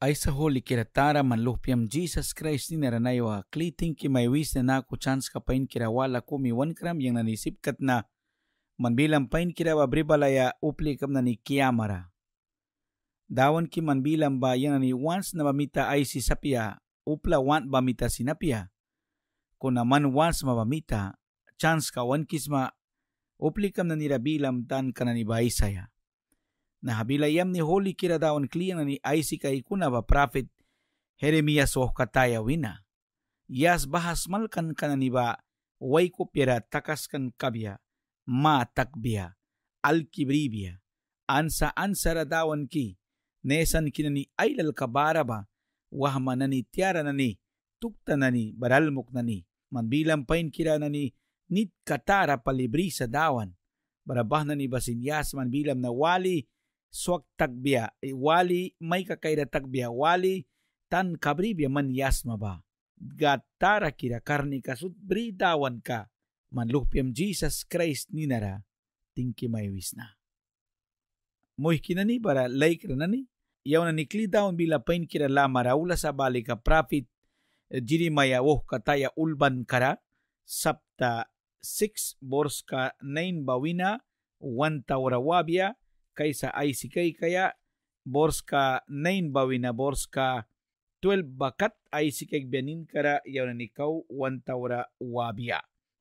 Aisa holi kira tara man lupyam Jesus Christ ni naranaywa kliting ki may wis na naku chance kapain kira wala ko mi kram yang e nanisip kat na man bilang pain kira wa upli kam na ni kiamara. Dawan ki man bilang ba yang ni once na mamita ay si sapia upla want ba mita sinapia. Kung naman once mita chance ka one kisma upli kam na nirabilam tan ka na ni na habilayam ni Holy kiradaon kliyan ni Isaac ay kunaba prophet Jeremias wah kataya wina. Yas bahas malkan kananiba waiko pira takaskan kabya ma takbiya alkibribya ansa ansara dawan ki nesan kinani ailal kabaraba wah manani tiara nani tukta nani baralmuk nani manbilang pain kira nani nit katara palibri sa dawan barabah nani basinyas manbilam na wali swag tagbia wali may kakaida tagbia wali tan kabribia man yasma ba gatara kira karni kasut britawan ka man manlupyam Jesus Christ ninara tinki maywis na. Muhikina ni para laikra na ni yaw na nikli dawn bila pain kira lamara ula sa balika prophet eh, jiri maya woh kataya ulban kara sapta 6 borska 9 bawina 1 taurawabia kaysa ICK kaya Borska ka 9 bawi na bors 12 bakat ICK benin kara yaw na nikaw 1 taura wabia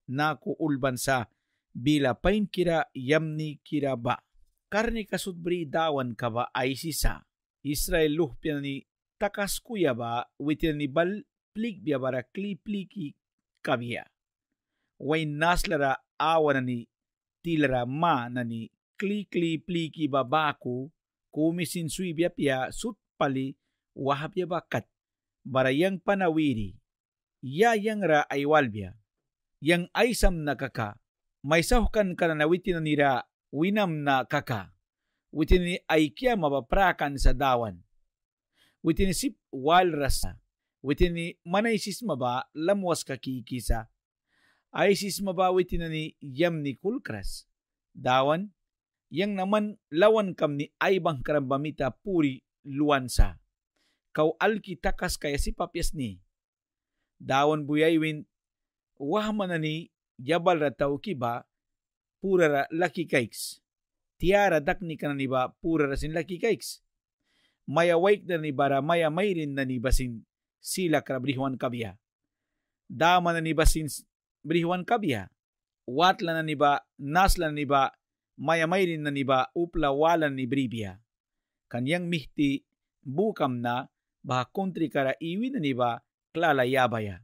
na kuulban sa bila pain kira yamni kira ba karni kasudbri dawan ka ba ICSA Israel luhpian ni takas kuya ba witil ni bal plik biya bara klipliki kabiya. Way naslara awa na ni tilara ma na ni klikli pliki babaku kumisin suibya sut pali wahapya bakat barayang panawiri yayang ra aywalbia yang aisam na kaka may sahkan kananawitin na nira winam na kaka witin ay kya mapaprakan sa dawan witin sip walrasa witin manay sismaba lamwas kakikisa ay sismaba witin ni yam ni kulkras dawan yang naman lawan kam ni aibang karambamita puri luansa. Kau alki takas kaya si papyas ni. Dawan buyaywin, wahmana ni jabal ratau kiba pura ra laki kaiks. Tiara dakni kana ni ba pura ra sin laki kaiks. Maya wake na ni bara maya mayrin na ni basin sila karabrihwan kabia. Dama na ni basin brihwan kabia. Watla na ni ba, nasla na ni ba, mayamayrin na niba uplawalan ni Bribia. Kanyang mihti bukam na baha country kara iwi na niba klalayabaya.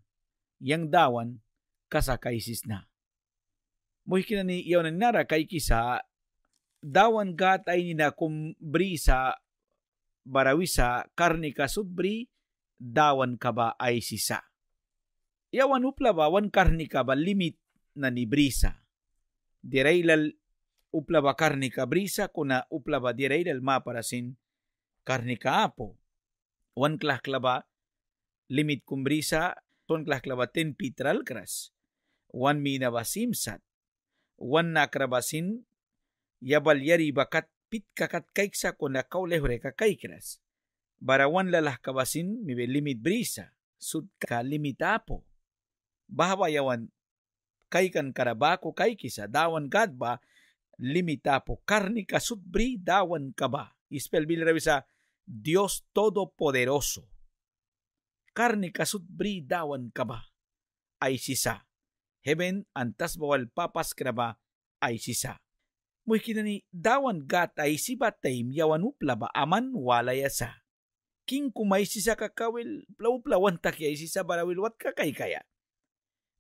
Yang dawan kasakaisis na. Muhikin na ni iyaw na nara kay kisa dawan gatay ni na kumbri sa barawisa karni ka subri dawan ka ba ay sisa. Yawan upla ba wan karni ka ba limit na ni brisa. Diraylal uplaba karni ka brisa kuna uplaba direira para sin karni ka apo. One klaba limit kum brisa ton klaba ten pitralkras. One mina basimsat. One nakrabasin yabal yari bakat pit kakat kaiksa kuna kaulehre ka kaikras. Barawan lalah kabasin mibe limit brisa. Sud ka limit apo. Bahawayawan kaikan karabako kaikisa dawan gadba limita po. Carne ka dawan ka ba? Ispell Bill sa Dios Todopoderoso. Carne ka dawan ka ba? Ay sisa. Heaven antas bawal papas ka ba? Ay sisa. Muy kinani dawan gat ay siba taim yawan upla ba aman walaya sa. King kumay sisa kakawil plaw-plawan takya sisa barawilwat kakay kaya.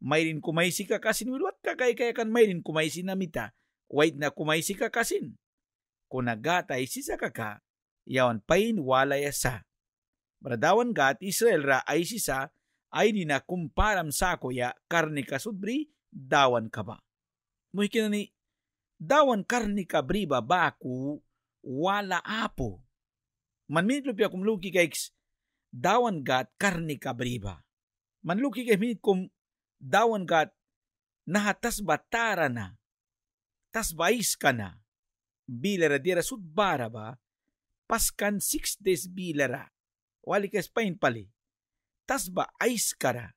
Mayrin kumaisi ka kasin wilwat kakay kaya kan mayrin kumaisi namita. mita Wait na kasin. si kakasin. Kunagatay si sakaka, yawan pain walay sa. Bradawan gat Israel ra ay sisa ay di na kumparam sa kuya karni kasudbri dawan ka ba. Muhikin ni, dawan karni ka briba baku wala apo. Manminit lupya kum luki kay dawan gat karni ka briba. Manluki kay minit kum dawan gat nahatas batara na tasbais kana bilara dira sud baraba paskan six days bilara wali ka Spain pali tasba ais kara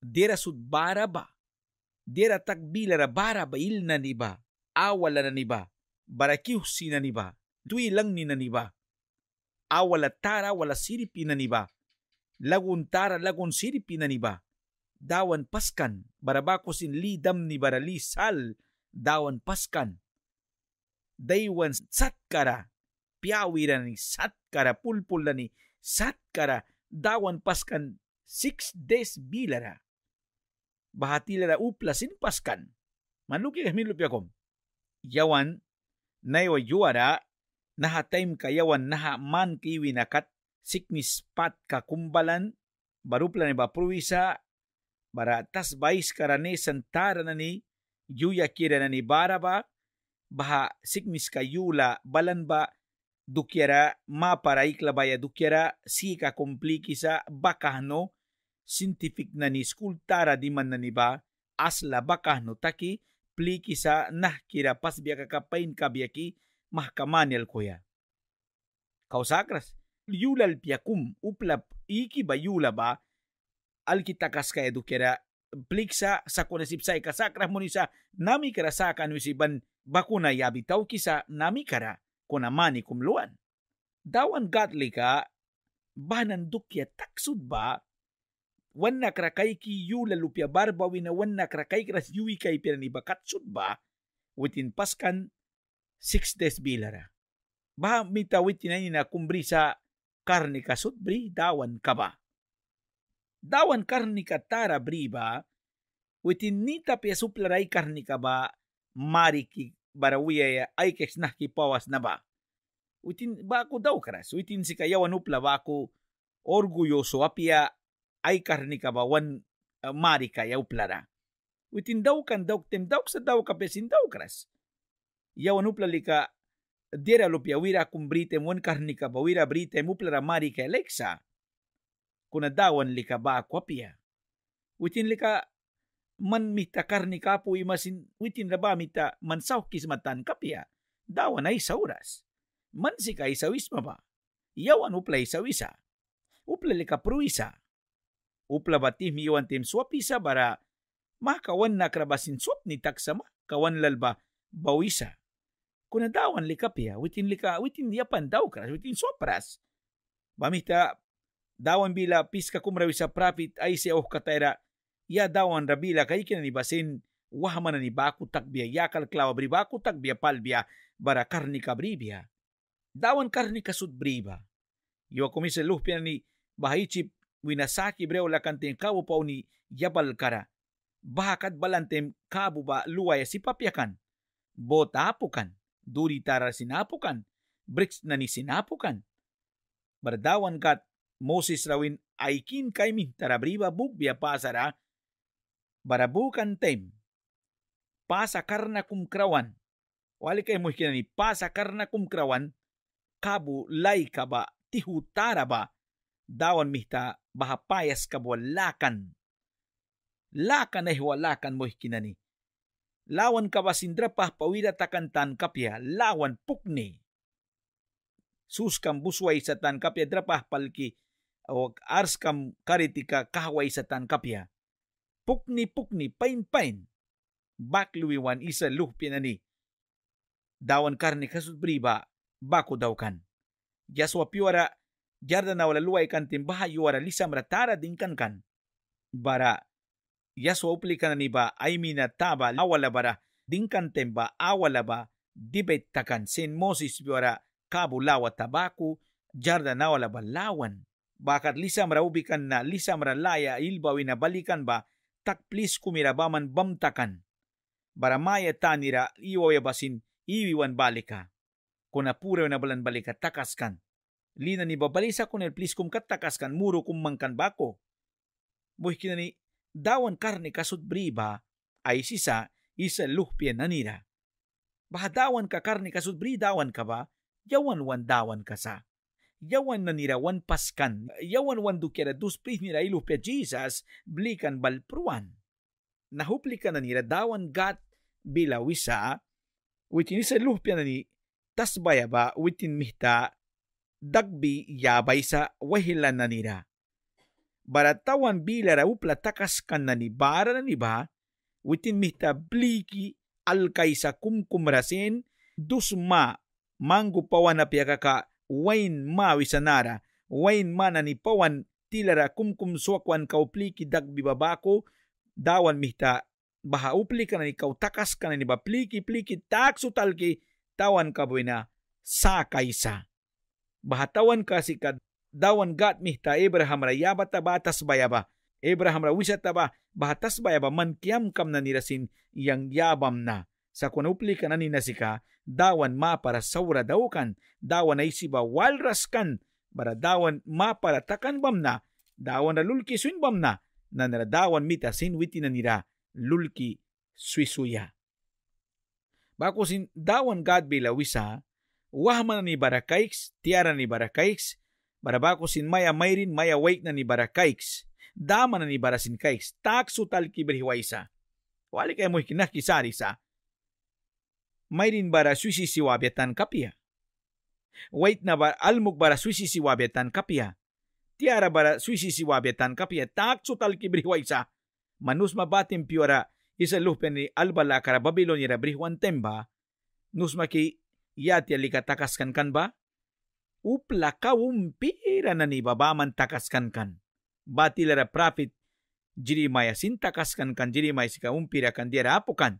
dira sud baraba dira tak bilara baraba ilna niba awala na niba barakiw na niba dui lang ni na niba awala tara wala siripi na niba lagun tara lagun siripi na niba dawan paskan barabakosin lidam ni barali sal dawan paskan. Daywan satkara, piyawiran ni satkara, pulpulan ni satkara, dawan paskan six days bilara. Bahatilara uplasin paskan. Manuki kasmin lupiakom. Yawan, naiwa yuara, naha time kayawan naha man kiwi nakat siknis pat kakumbalan barupla ba bapruvisa bara tas bais karane santara na ni yuya kiranani baraba baha sikmiska yula balanba dukiara mapara iklabaya dukiara sika komplikisa bakahno scientific nani skultara diman nani ba asla bakahno taki plikisa nah kira pasbiaka kapain kabiaki al koya kausakras yulal piakum uplap iki ba yula ba alkitakas kaya dukiara bliksa sa kuresipsay ikasakra mo sa nami kara sa kanusiban bakuna yabi kisa nami kara kunamani kumluan. Dawan gatli ka banandukya taksud ba wan na krakay ki yu lalupya barba wina wan na krakay kras yui kay piranibakat ba witin paskan 6 days bilara. Ba mitawit tinay na kumbri sa karne kasudbri dawan ka ba? dawan karnika tara briba witin nita pia suplaray karnika ba mariki barawiyaya ay kesnaki pawas na ba witin ba ako daw karas witin si kayawan upla ba ako orgulyoso apia ay karnika ba wan uh, ah, marika ya uplara witin daw kan daw tem daw sa daw kapesin daw karas yawan upla lika dira lupia wira kumbrite wan karnika ba wira brite muplara marika Alexa kunadawan lika ba akwapia. Witin lika man mita karni kapo imasin witin raba mita mansaw kismatan kapia. Dawan ay sa oras. Man si ka isawis maba. Iyawan upla isawisa. Upla lika pruisa. Upla batim iwan tim swapisa bara makawan na krabasin swap ni taksama kawan lalba bawisa. Kunadawan lika pia witin lika witin diapan daw kras witin swapras. Bamita dawan bila piska kumra bisa prapit ai se oh kataira ya dawan rabila kai kina ni basin wahmana ni baku tak bia yakal klawa bri baku tak bia pal bia bara karni kabri dawan karni kasut briba yo komise luhpia ni bahichi winasaki breo la kabu pauni yabal kara bahakat balantem kabu ba luwa ya sipapiakan bota apukan duri tara sinapukan bricks nani ni sinapukan berdawan kat Moses rawin aikin kaimi tarabriba bukbia pasara barabukan tem pasa karna kumkrawan wali kay mo ni pasa karna kumkrawan kabu lay kaba tihutara ba dawan mihta bahapayas kabwalakan lakan ay walakan mo ni lawan sindra pa pawira takantan kapya lawan pukni suskan busway sa tan kapya drapah palki o ars arskam karitika kahaway sa tan kapya. Pukni pukni pain pain. Bakluiwan isa luh pinani. Dawan karni kasut briba baku daukan. Yaswa piwara yarda na wala luway kan timbaha yuwara lisam ratara dinkan kan. Bara yaswa uplikan ni ba ay mina taba awala bara dinkan temba awala ba dibet takan sin Moses piwara kabulawa tabaku jarda na wala balawan Bakat lisam raubikan na lisam ralaya ilbawin na balikan ba tak takplis kumirabaman bamtakan. Baramaya tanira iwawya basin iwiwan balika. Kuna Kunapuraw na balan balika takaskan. Lina ni babalisa kunel please kum katakaskan muro kum mangkan bako. Buhi kinani dawan karne kasut briba ay sisa isa luhpia nanira. Bahadawan ka karne kasut bri dawan ka ba? Yawan wan dawan ka sa yawan na nirawan paskan, yawan wandu kera dus pris nira ilu pe Jesus, blikan balpruan. Nahuplikan na nira dawan gat bilawisa, witin isa ilu na ni tasbayaba witin mihta dagbi yabay sa wahilan na nira. Baratawan bilara upla takas kan na ni bara na ni ba, witin mihta bliki alkay sa kumkumrasin, dusma manggupawa na piyakaka wain ma wisanara, wain ma nanipawan tilara kumkumsuakwan kaupliki babako, dawan mihta bahaupli kana ni kautakas kana ni bapliki pliki taksu talki tawan kabuina sa kaisa. Bahatawan kasi ka dawan gat mihta Abraham rayaba tabatas bayaba. Abraham rawisat taba bahatas bayaba man kiam kam na nirasin yang yabam na sa ಸಕುನೌಪ್ಲಿಕನ ನಿನಸಿಕ dawan ma para saura daukan, dawan ay siba walraskan, bara dawan ma para takan bamna, dawan lulki suin bamna, na naradawan mita sinwiti na nira lulki suisuya. Bako sin dawan God bilawisa, wahman ni barakaiks, tiara ni barakaiks, barabako sin maya mayrin maya wake na ni barakaiks, dama na ni barasin kaiks, taksutal kibrihiwaisa. Wali kayo mo kinakisari sa, mairin bara suisi wabetan kapia. Wait na bar almuk bara suisi wabetan kapia. Tiara bara suisi wabetan kapia. Tak sutal brihwa isa. Manus mabatim piora isa ni alba lakara Babilonira brihwan temba. Nusmaki yati takaskan kan ba? Upla ka umpira na ni babaman takaskan kan. Batilara jiri maya sin takaskan kan maya sika umpira kan diara apukan.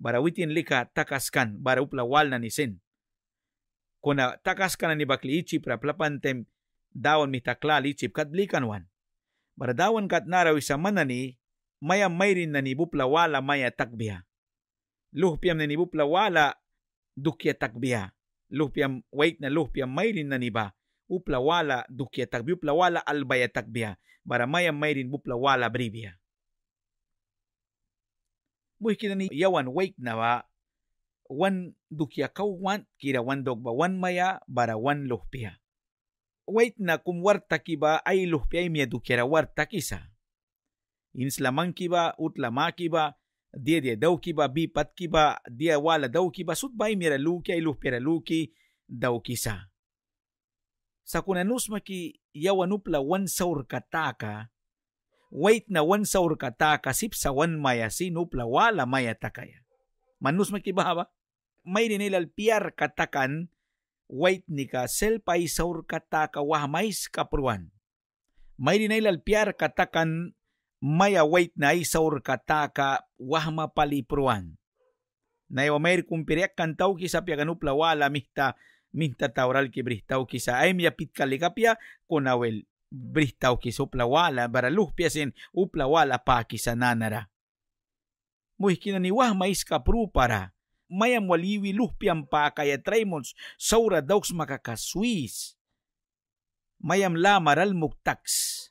barawitin lika takaskan baraplawal na nisin. Kuna takaskan na ni bakli ichip raplapantem dawan mi taklal ichip kat blikanwan. Baradawan kat naraw isa manani maya mayrin na wala maya takbiya. Luhpiam na wala dukya takbiya. Luhpiam wait na luhpiam mayrin na niba uplawala dukya takbiya uplawala albaya takbiya. Bara maya mayrin buplawala bribya. muiskitanipyawanwayknawa wandukyakauwan kirawandokpa wanmaya barawan lujpia waitnakum wartakiba ay lujpiaymia dukyara wartakisa inslamankiba utlamakiba dia dia dawkiba bipatkiba dia wala dawkiba sutbaymira luki ay lujpiara luki dawkisa sakunanusmaki yawanupla wan sawrkataka wait na wan sa urkata kasip sa wan mayasin upla wala mayatakaya. Manus makibahaba? May dinilal piyar katakan wait ni ka selpay sa urkata kawahmays kapruan. May dinilal piyar katakan maya wait na sa urkata ka wahma palipruan. Naiwamayr kumpiriak kantaw kisa piyagan upla wala mihta minta taural kibristaw kisa ay miyapit kalikapya kunawel brihtawkis uplawala baraluhpiasin uplawala pakisa nanara. Muhikinaniwah mais kaprupara, mayam waliwi luhpiam pa kaya traymons saura daws makakaswis. Mayam lamaral muktaks.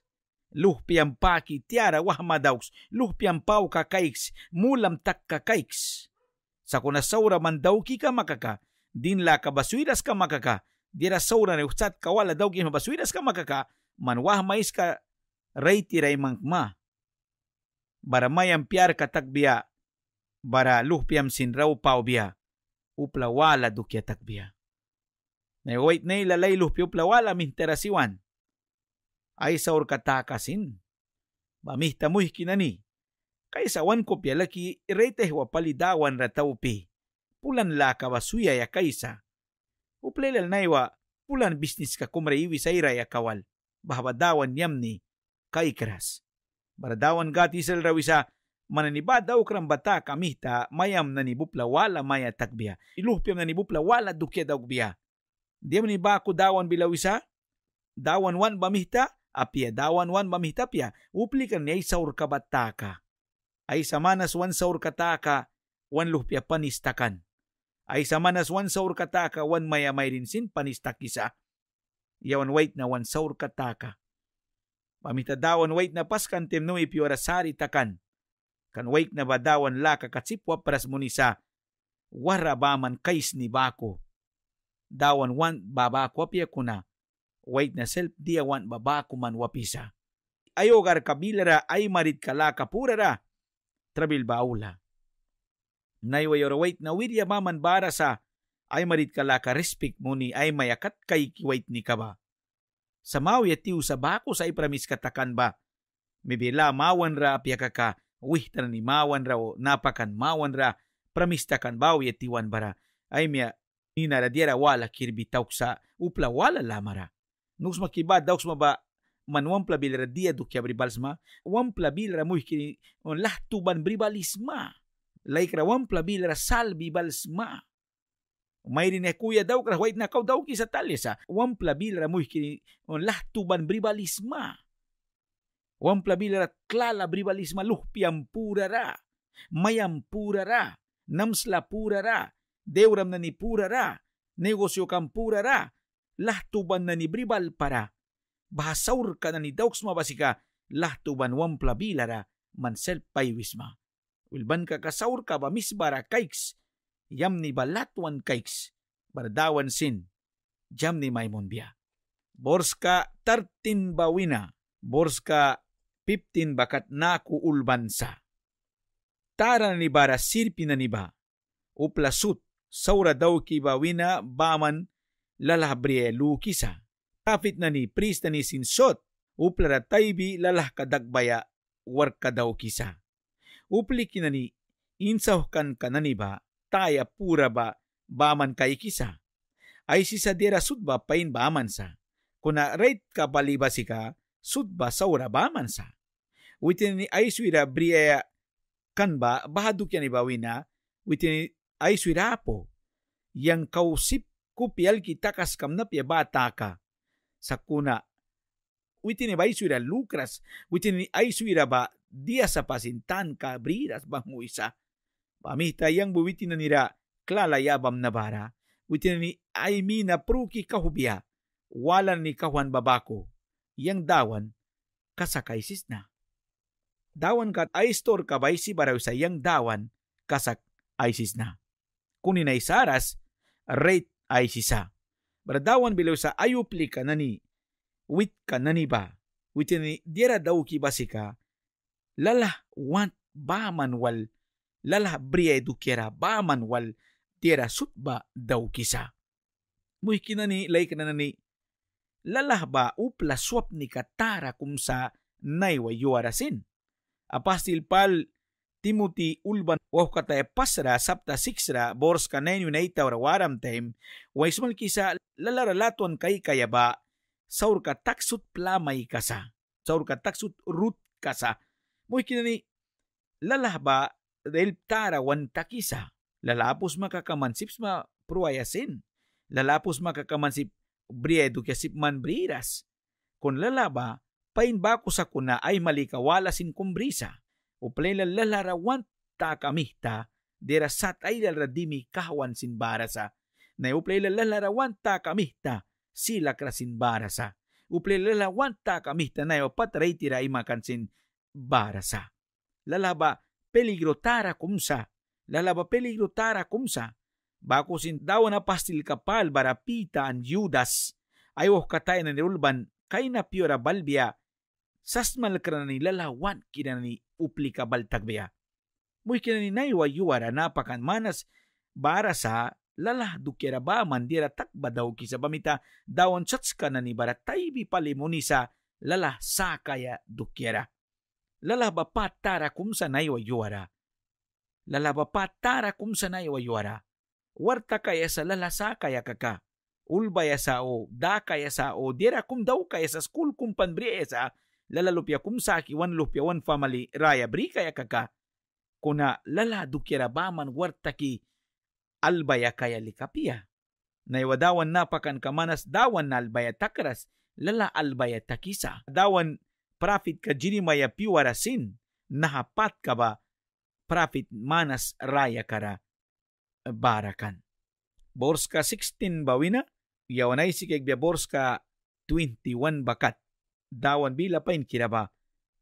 Luhpiam pa ki tiara wahmadawks, luhpiam pau kakaiks, mulam tak kakaiks. Sa kunasaura mandaw ki ka makaka, din la kabasuiras ka makaka, dira saura ni kawala daw ki mabasuiras ka makaka, manwah mais ka ray tiray mangkma. Baramayam piyar katagbiya, bara luhpiam sinraw paubya, uplawala dukya takbiya. Naiwait na ilalay luhpi uplawala minterasiwan. Ay sa urkatakasin. Bamihta mo kinani. Kaysa wan ko piyalaki irete wapalidawan ratawpi. Pulan laka basuya ya kaysa. Uplelal naiwa, pulan bisnis ka kumreiwi sa ira ya kawal bahawadawan yamni kaikras. Baradawan gatisel rawisa kram bata kamita mayam bupla wala maya takbiya. Iluhpiam bupla wala dukya dagbiya. Diam ni baku dawan bilawisa? Dawan wan bamita? Apia dawan wan bamita pia. Uplikan niya isaur kabataka. Ay samanas wan saur kataka wan luhpia panistakan. Ay samanas wan saur kataka wan maya mayrinsin panistakisa yawan wait na wan saur kataka. Pamitadawan wait na paskan temno sari takan. Kan wait na badawan laka katsipwa pras munisa. Warabaman kais ni bako. Dawan wan babako apia kuna. Wait na self dia wan babako man wapisa. Ayogar kabilara ay marit kalaka purara. Trabil baula. Naiwayor wait na wirya maman bara sa ay marit kala ka respect mo ni ay mayakat kay kiwait ni ka ba. Sa mawi at sa bako sa ipramis katakan ba. Mibila mawan ra apyaka ka, wih ni mawan ra o napakan mawan ra, pramistakan bawi at tiwan bara. Ay miya, ninaradiera wala kirbi tauk sa upla wala lamara. Nugs makiba dauks maba man wan plabil ra dia dukya bribalsma, wan plabil ra muhkini on lahtuban bribalisma. Like ra wan plabil ra salbi balsma Mayrin eh, kuya daw krawait na kau daw kisa talisa. Wan plabila mo kini on lahtuban bribalisma. Wan plabila klala bribalisma luhpiam pura ra. Mayam pura ra. Namsla pura ra. Deuram na ni pura ra. Negosyo kam pura ra. Lahtuban na ni bribal para. Bahasaur ka na ni dauks mabasika. Lahtuban wan plabila ra. Mansel paywisma. Wilban ka kasaur ka ba misbara kaiks yam ni balatwan kaiks bardawan sin jam ni maimonbia. Borska 13 bawina, borska 15 bakat na ulbansa. Tara ni bara sirpi na niba, uplasut saura daw ki bawina baman lalabre lukisa. Kapit na ni priest na ni sinsot, uplara taybi lalah kadagbaya war kadaw kisa. Upli kinani insaw kan kananiba taya pura ba baman kai kisa. Ay si sadira sudba pain baman sa. Kuna rate ka palibasika sudba saura baman sa. Witini ay suira briya kanba bahaduk yan ibawina witini ay suira po. Yang kausip kupial kita kaskam na bata ka. Sa kuna witini ba lukras, lucras, witini ay suira ba dia sa pasintan ka briras banguisa. ಅಮಿತಾಯಂಗ್ ಬುವಿತಿನ ನಿರ ಕ್ಲಾಲಯಾಬಂನ ಬಾರ ಉತಿನನಿ ಐಮೀನ ಪ್ರುಕಿ ಕಹುಬಿಯ walan ni kahuan babako, yang dawan kasakaisis na. Dawan kat ay kabay si baraw sa yang dawan kasak ISIS na. Kunin ay saras, rate ay sisa. Baradawan bilaw sa ayupli ka na ni, wit ka na ni ba, witini dira daw kibasika, lala want ba manwal lala bria ba baman wal sut sutba daw kisa. Muhikinani nani lalah ba upla suap ni katara kumsa naiwa yuarasin. Apastil pal Timothy Ulban wah kata pasra sabta siksra bors kanenyu nainu na itaw waram Wa ismal kisa kai kaya ba saur ka taksut plamai kasa saur ka taksut rut kasa mo ni lalah ba deltara wantakisa, lalapos makakamansip ma pruayasin. Lalapos makakamansip briedo kasip man briras. Kung lalaba, painbako sa kuna ay malikawala sin kumbrisa. O play lalalarawan ta kamihta, sat ay laladimi kahwan sinbarasa. Na uplay lalalarawan ta kamihta, sila krasin barasa. Uplay lalawanta kamihta na patray tira sin barasa. Lalaba, peligrotara kumsa, lalaba peligrotara kumsa, bakusin daw na pastil kapal barapita ang Judas, ayaw katay na nirulban kay na piora balbia, sasmal ka na nilalawan kina ni upli ka baltagbia. Muy kina ni naiwa yuara napakan manas bara sa lalah dukira ba mandira takba daw kisa bamita dawan chats ka na ni barataybi palimunisa lalah sakaya dukira lalaba patara kumsanay wayuara. Lalaba patara kumsanay wayuara. Warta kaya sa lalasa kaya kaka. Ulbaya sa o, da kaya sa o, dira kum daw kaya sa school kum panbriesa, lalalupya kum saki wan lupya wan family raya bri kaya kaka. Kuna lala dukira baman warta ki albaya kaya likapia. Naywadawan napakan kamanas dawan na albaya takras, lala albaya takisa. Dawan prophet ka jini maya piwarasin, nahapat ka ba, prophet manas raya kara barakan. Borska 16 bawina, yawanay si kagbya Borska 21 bakat, dawan bila pain kiraba,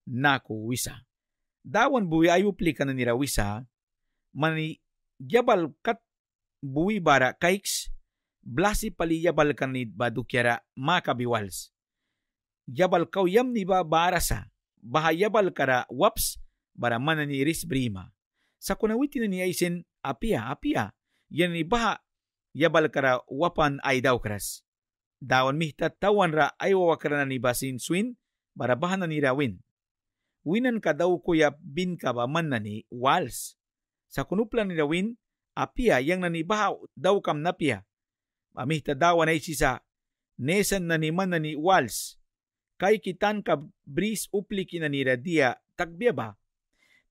naku wisa. Dawan buwi ayupli ka na nira wisa, mani yabal kat buwi bara kaiks, blasi pali yabal kanid ni badukyara makabiwals yabal ni ba barasa baha kara waps bara mana ni iris brima sakunawitina ni aisen apia apia yan ni baha kara wapan ay dawkras dawan mihta tawan ra ay wawakrana ni basin swin bara baha na ni rawin winan ka daw kuya bin ka ba man na ni wals sakunuplan ni rawin apia yang nanibaha daw kam napia amihta dawan ay sisa nesan na ni man na ni wals kay kitan ka bris upli kinanira dia tagbiaba.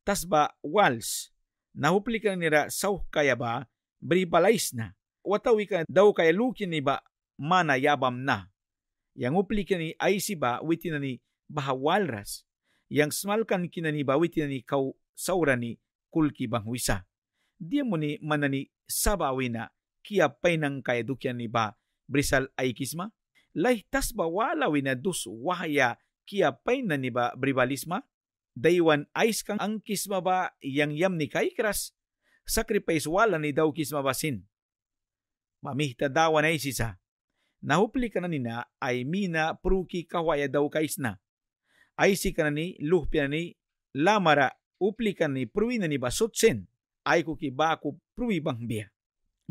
Tasba wals, nahupli ka nira sauh kaya ba, bribalais na. Watawi ka daw kaya lukin ni ba, mana yabam na. Yang upli ka ni ay si ba, witin ni bahawalras. Yang smalkan kinani ba, witin ni kaw saura ni kulki bangwisa. Di mo ni manani sabawi na, kiyapay ng kaya dukyan ni ba, brisal ay kisma? laihtas wala winadus wahaya kia pay na ni ba bribalisma? Daywan ais kang ang ba yang yam ni kaikras, sacrifice wala ni daw kisma kismabasin. Mamihta dawan ay sisa. Nahupli ka na nina ay mina pruki kawaya daw kaisna. Ay si ka na ni luhpya ni lamara upli ka ni pruwi na ni basutsin. Ay ba ko pruwi bang biya.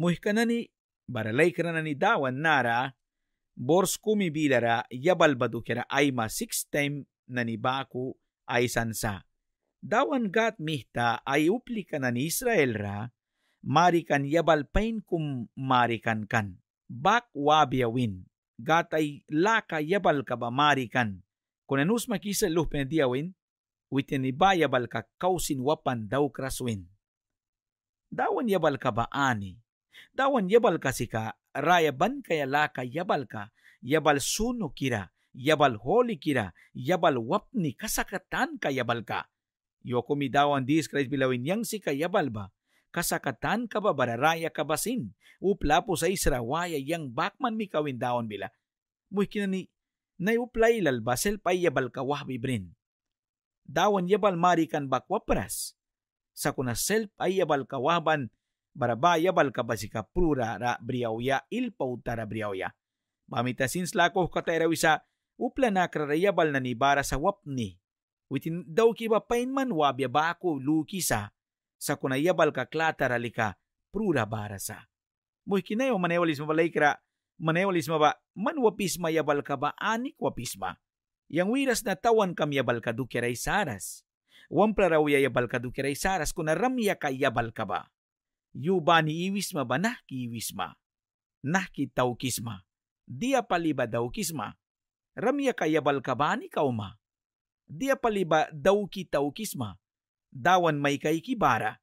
Muhi ka na ni baralay ka na ni dawan nara Borskumi bilera yabalbadu kera ma six time nanibaku ay sansa. Dawan gat mihta ay uplika nan Israel ra, marikan yabalpain kum marikan kan. Bak wabiawin, gatay laka yabal ka ba marikan. Kunanus makisa lupen diawin, witin ibayabal ka kausin wapan daw kraswin. Dawan yabal ka ba ani? Dawan yabal kasi ka रायबन कयला का यबल का यबल सुनो किरा yabal holy kira, yabal wapni kasakatan ka yabal ka. Yokomi daw ang disgrace bilawin yang si kayabal ba, kasakatan ka ba bararaya ka basin, upla po sa israwaya yang bakman mi kawin daon bila. Muy kinani, na uplay lalba sel pay yabal ka wah bibrin. Dawan yabal marikan kan bakwapras, sa kuna sel pay yabal kawaban Barabaya basika prura ra il briawya ilpauta ra briawya. Mamitasin slakoh katairawisa upla na krarayabal na nibara sa wapni. Witin daw kiba painman wabya bako lukisa sa kunayabal ka klata ralika prura barasa. Moy kinayo manewalis mabalay kra manewalis maba manwapis yabal ka ba anik wapisma. Yang wiras na tawan kam yabal ka dukiray saras. Wampla ya yabal ka dukiray saras kunaramya ka yabal ka ba. Yuba ni iwisma ba nah ki iwisma? Nah ki kisma. Dia paliba daw kisma. Ramya kayabal ka ba ni kauma? Dia paliba daw ki kisma. Dawan may kay kibara.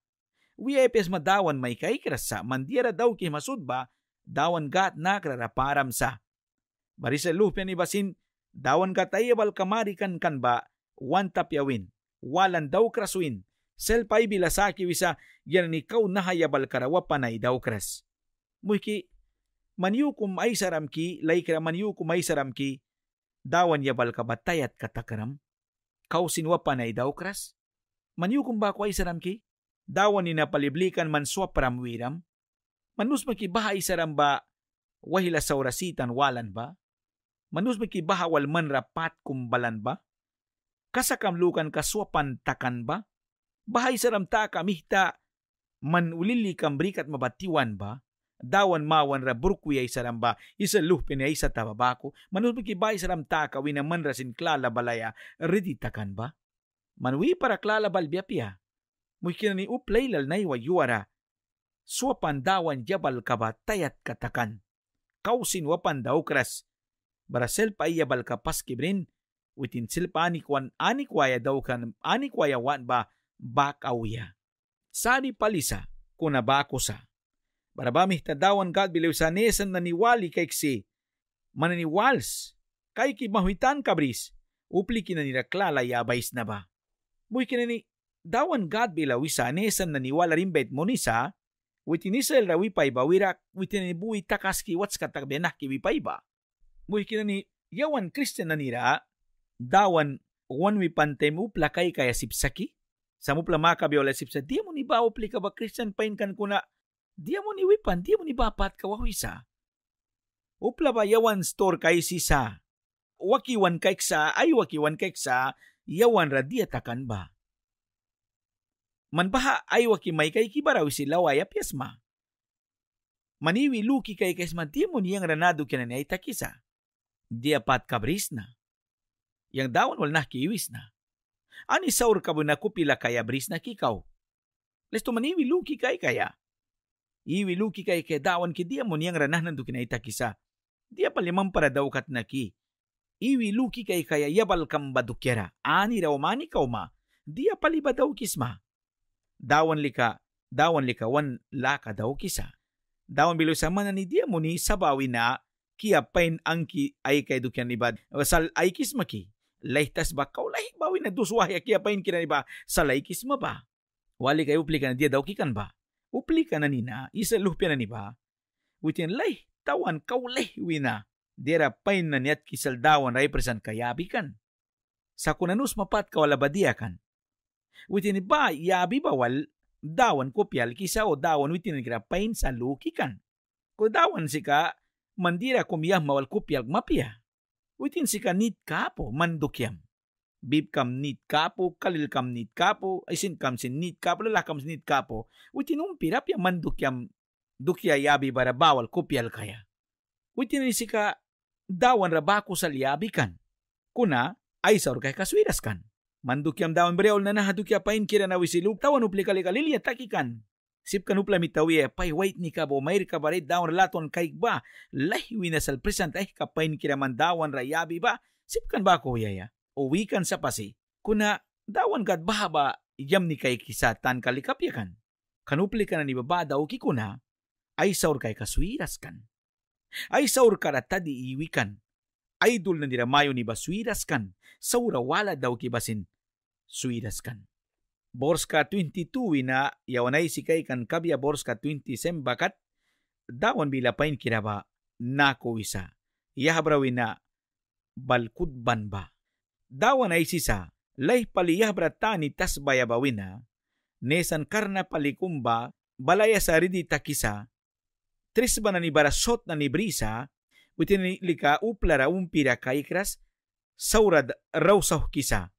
Wiepes madawan may kay krasa. Mandiara daw ki masudba. Dawan gat na kraraparam sa. Barisa lupya ni basin. Dawan gat ayabal kamarikan kan ba. Wantapyawin. Walan daw krasuin ಸೆಲ್ಪೈ ಬಿಲಸಾಕಿ ವಿಸ ಎನನಿ ಕೌ ನಹಯಬಲ್ ಕರವ ಪನೈದೌ ಕ್ರಸ್ ಮುಯ್ಕಿ ಮನಿಯು ಕುಂ ಐಸರಂ ಕಿ ಲೈಕ್ರ ಮನಿಯು ಕುಂ ಐಸರಂ ಕಿ dawan yabal ka batayat katakaram? kau wa panay daw kras? Maniw kung ba ko ay saramki? Dawan ni napaliblikan man swapram wiram? Manus makibaha ay saram ba wahila saurasitan walan ba? Manus makibaha walman rapat kumbalan ba? Kasakamlukan kaswapan takan ba? bahay saramta kamihta man ulili kambrikat mabatiwan ba? Dawan mawan ra burkuy ay saramba, isa luhpin ay sa tababako, manulpiki ba isa ramtaka winaman rasin klala balaya, reditakan ba? Manwi para klala balbya piya. Muikin ni uplay lalnay wa yuara. Suwapan dawan jabal kaba tayat katakan. Kausin wapan daw kras. Barasel pa iya balkapas kibrin, witin silpa anikwaya daw kan anikwaya wan ba bakawya. Sani palisa kuna sa. Barabami tadawan God bilewsane san naniwali kay si mananiwals kay mahuitan kabris upli kinaniraklala yabais na ba. Muy ni dawan God bilawisane san naniwala rin bet mo ni sa witin Israel rawi pay bawirak witin buwi takas kiwats katagbenak kiwipay ba. Muy ni yawan Christian nanira dawan wan wipantay mo plakay kaya sipsaki sa mupla makabi oleh sipsa, dia mo ni bawa plika ba Christian painkan kuna, dia mo ni wipan, dia mo ni bapat kawawisa. Upla ba yawan store kay sisa? Wakiwan kay sa, ay wakiwan kay sa, yawan radia takan ba? Manbaha ay wakimay kay kibaraw sila lawaya piasma. Maniwi luki kay kaisma di mo niyang ranado kinanay takisa. Di apat kabris na. Yang dawan wal na kiwis na. Ani saur kabunaku pila kaya brisna kikaw. Lesto man iwiluki kay kaya. Iwiluki kay kay dawan ki dia mo niyang ranah nandu kinaita kisa. Dia palimang para daw katnaki. Iwiluki kay kaya yabal kambadukera. Ani raw mani kauma. Dia paliba daw kisma. Dawan lika, dawan lika wan laka daw kisa. Dawan bilo sa manan ni dia mo ni sabawi na kiapain angki ay kay dukyan ibad. Sal ay kismaki laihtas ba kaulay bawi na duswa ya kia pain kina iba sa laikis ma ba wali kay upli kana dia daw kikan ba upli kana nina isa lupi na ni ba witin lay tawan kaulay wina dira pain na niat kisaldawan represent eh, kan. sa kunanus mapat kawala badiakan witin ba yabi bawal dawan kopyal kisa o dawan witin gra pain sa lukikan ko dawan sika mandira kumiyah mawal kopyal mapia Witin sika nit kapo mandukyam. Bib kam nit kapo, kalil kam nit kapo, isin kam sin nit kapo, lelah kam sin nit kapo. Witin umpirap ya mandukyam dukya yabi bara bawal kopial kaya. Witin sika dawan rabaku sal kan Kuna ay saur kay kan Mandukyam dawan breol na nahadukya pain kira na wisilup tawan uplikalikalilya takikan. sipkan upla mitawie pai wait ni kabo mair kabare daun relaton kaik ba lahwi na sal present ay kapain kiraman dawan rayabi ba sipkan ba ko yaya wikan sa pasi kuna dawan gad bahaba yam ni kay kisatan kalikapya kan kanupli ka na ni baba daw kikuna ay saur kay kasuiras kan ay saur karatadi di iwikan idol na niramayo ni basuiras kan saura wala daw kibasin suiras kan Borska 22 wina yawanay sikay kan kabya Borska 20 sembakat dawan bila pain kiraba ko isa. Yahbrawin na balkudban ba. Dawan ay sisa lay paliyahbra tani tas bayabawin na nesan karna palikumba balaya saridi takisa tris ba na ni barasot na ni brisa witin lika uplara umpira kaikras saurad raw sa kisa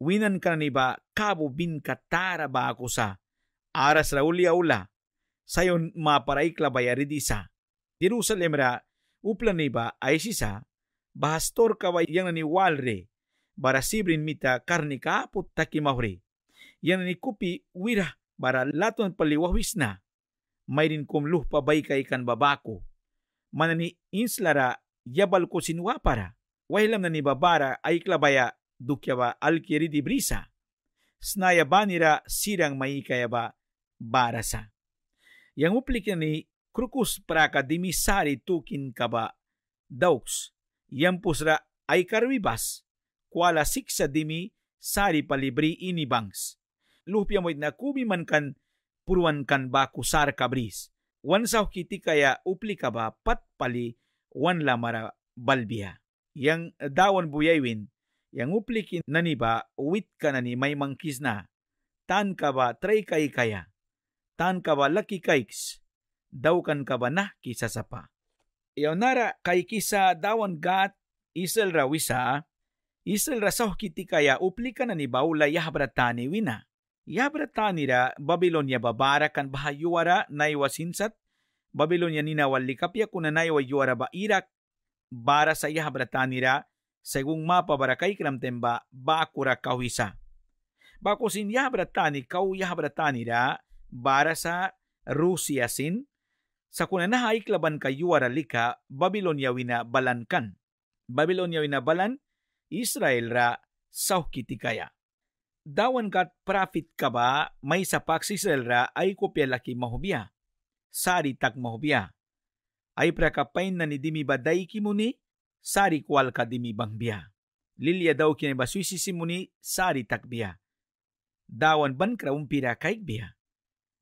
winan kananiba kabo bin katara ba bakusa aras rauli aula sayon maparaikla bayaridisa Jerusalem ra uplaniba ay sisa bahastor kabayang ni walre barasibrin mita karnika apot takimahuri yan ni kupi wira bara laton paliwawis na mayrin kum lupa bay kay kan babako manani inslara yabal ko sinwa para wahilam na ni babara ay klabaya dukkava di brisa. Snaya banira sirang yaba barasa. Yang uplikani krukus praka dimisari tukin kaba dauks. Yang pusra aikarwibas. Kuala siksa dimi sari palibri ini bangs. Lupia moit na man kan puruan kan baku sar kabris. Wan saw kiti kaya upli kaba pat pali wan lamara balbia. Yang dawan buyaywin yang uplikin na niba wit ka na ni may mangkis na. Tan ka ba tray kay kaya? Tan ka ba laki kaiks? Dawkan ka ba na kisa sa pa? Iyaw nara kay kisa dawan gat isel rawisa isel rasoh kiti kaya uplika na ni baula yahbratani wina. Yabratani ra Babilonia babara kan bahayuara naiwasinsat Babilonia ninawallikapya kunanaywa yuara ba Irak bara sa Yahbratani ra segun mapa barakai kramtemba bakura kauhisa. Bakusin yah bratani kau yah bratani ra barasa Rusia sin sakunana haiklaban kayuara lika wina balan balankan. Babilonia wina balan Israel ra kaya, Dawan kat profit kaba may sapaks Israel ra ay kopya laki mahubia. Sari tak mahubia. Ay prakapain na ni dimi baday kimuni sari kual kadimi bang bia. Lilia dau kine basui sisi muni sari tak bia. Dawan ban kra umpira kaik bia.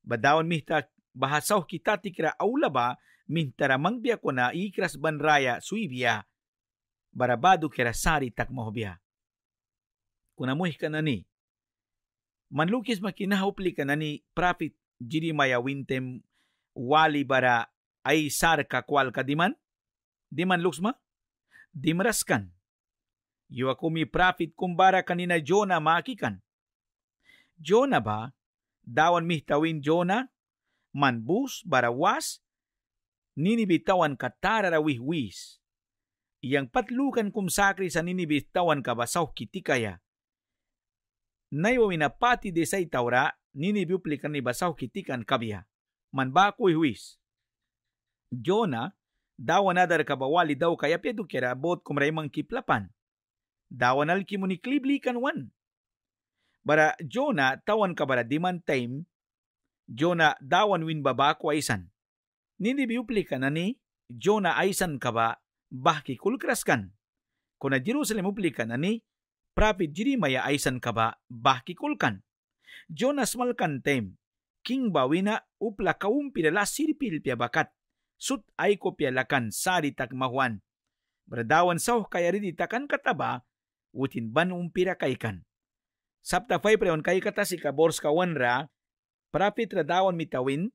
Badawan mihta bahasau kita tikra aulaba mintara mang bia kona ikras ban raya sui bia. Barabadu kira sari tak mohbia. bia. Kuna muih kanani. Manlukis makinah upli kanani profit jiri maya wintem wali bara ay sar ka kwal diman? Diman dimeraskan. Iwa kumi prophet kumbara kanina Jonah makikan. Jonah ba, dawan mihtawin Jonah, manbus, barawas, ninibitawan katararawihwis. Iyang patlukan kumsakri sa ninibitawan kabasaw kitikaya. Naiwa minapati de sa itaura, ninibiuplikan ni basaw kitikan kabya. Manbako ihwis. Jonah, dawanadar kabawali daw kaya piedu kera bot kumraymang kiplapan. Dawanal kimuni klibli kanwan. Bara Jonah tawan kabara diman time, Jonah dawan win baba ko aisan. Nindi biuplika na ni Jonah aisan kaba bahki kulkraskan. Kuna Jerusalem uplika na ni Prophet Jeremiah aisan kaba bahki kulkan. Jonah smalkan time, king bawina upla kaumpira la sirpil piabakat sut ay kopyalakan sari tak mahuan. Berdawan sauh kayari ditakan kataba, utin ban umpira kaikan. Sabta fay preon kay kata si kabors kawan ra, prapit radawan mitawin,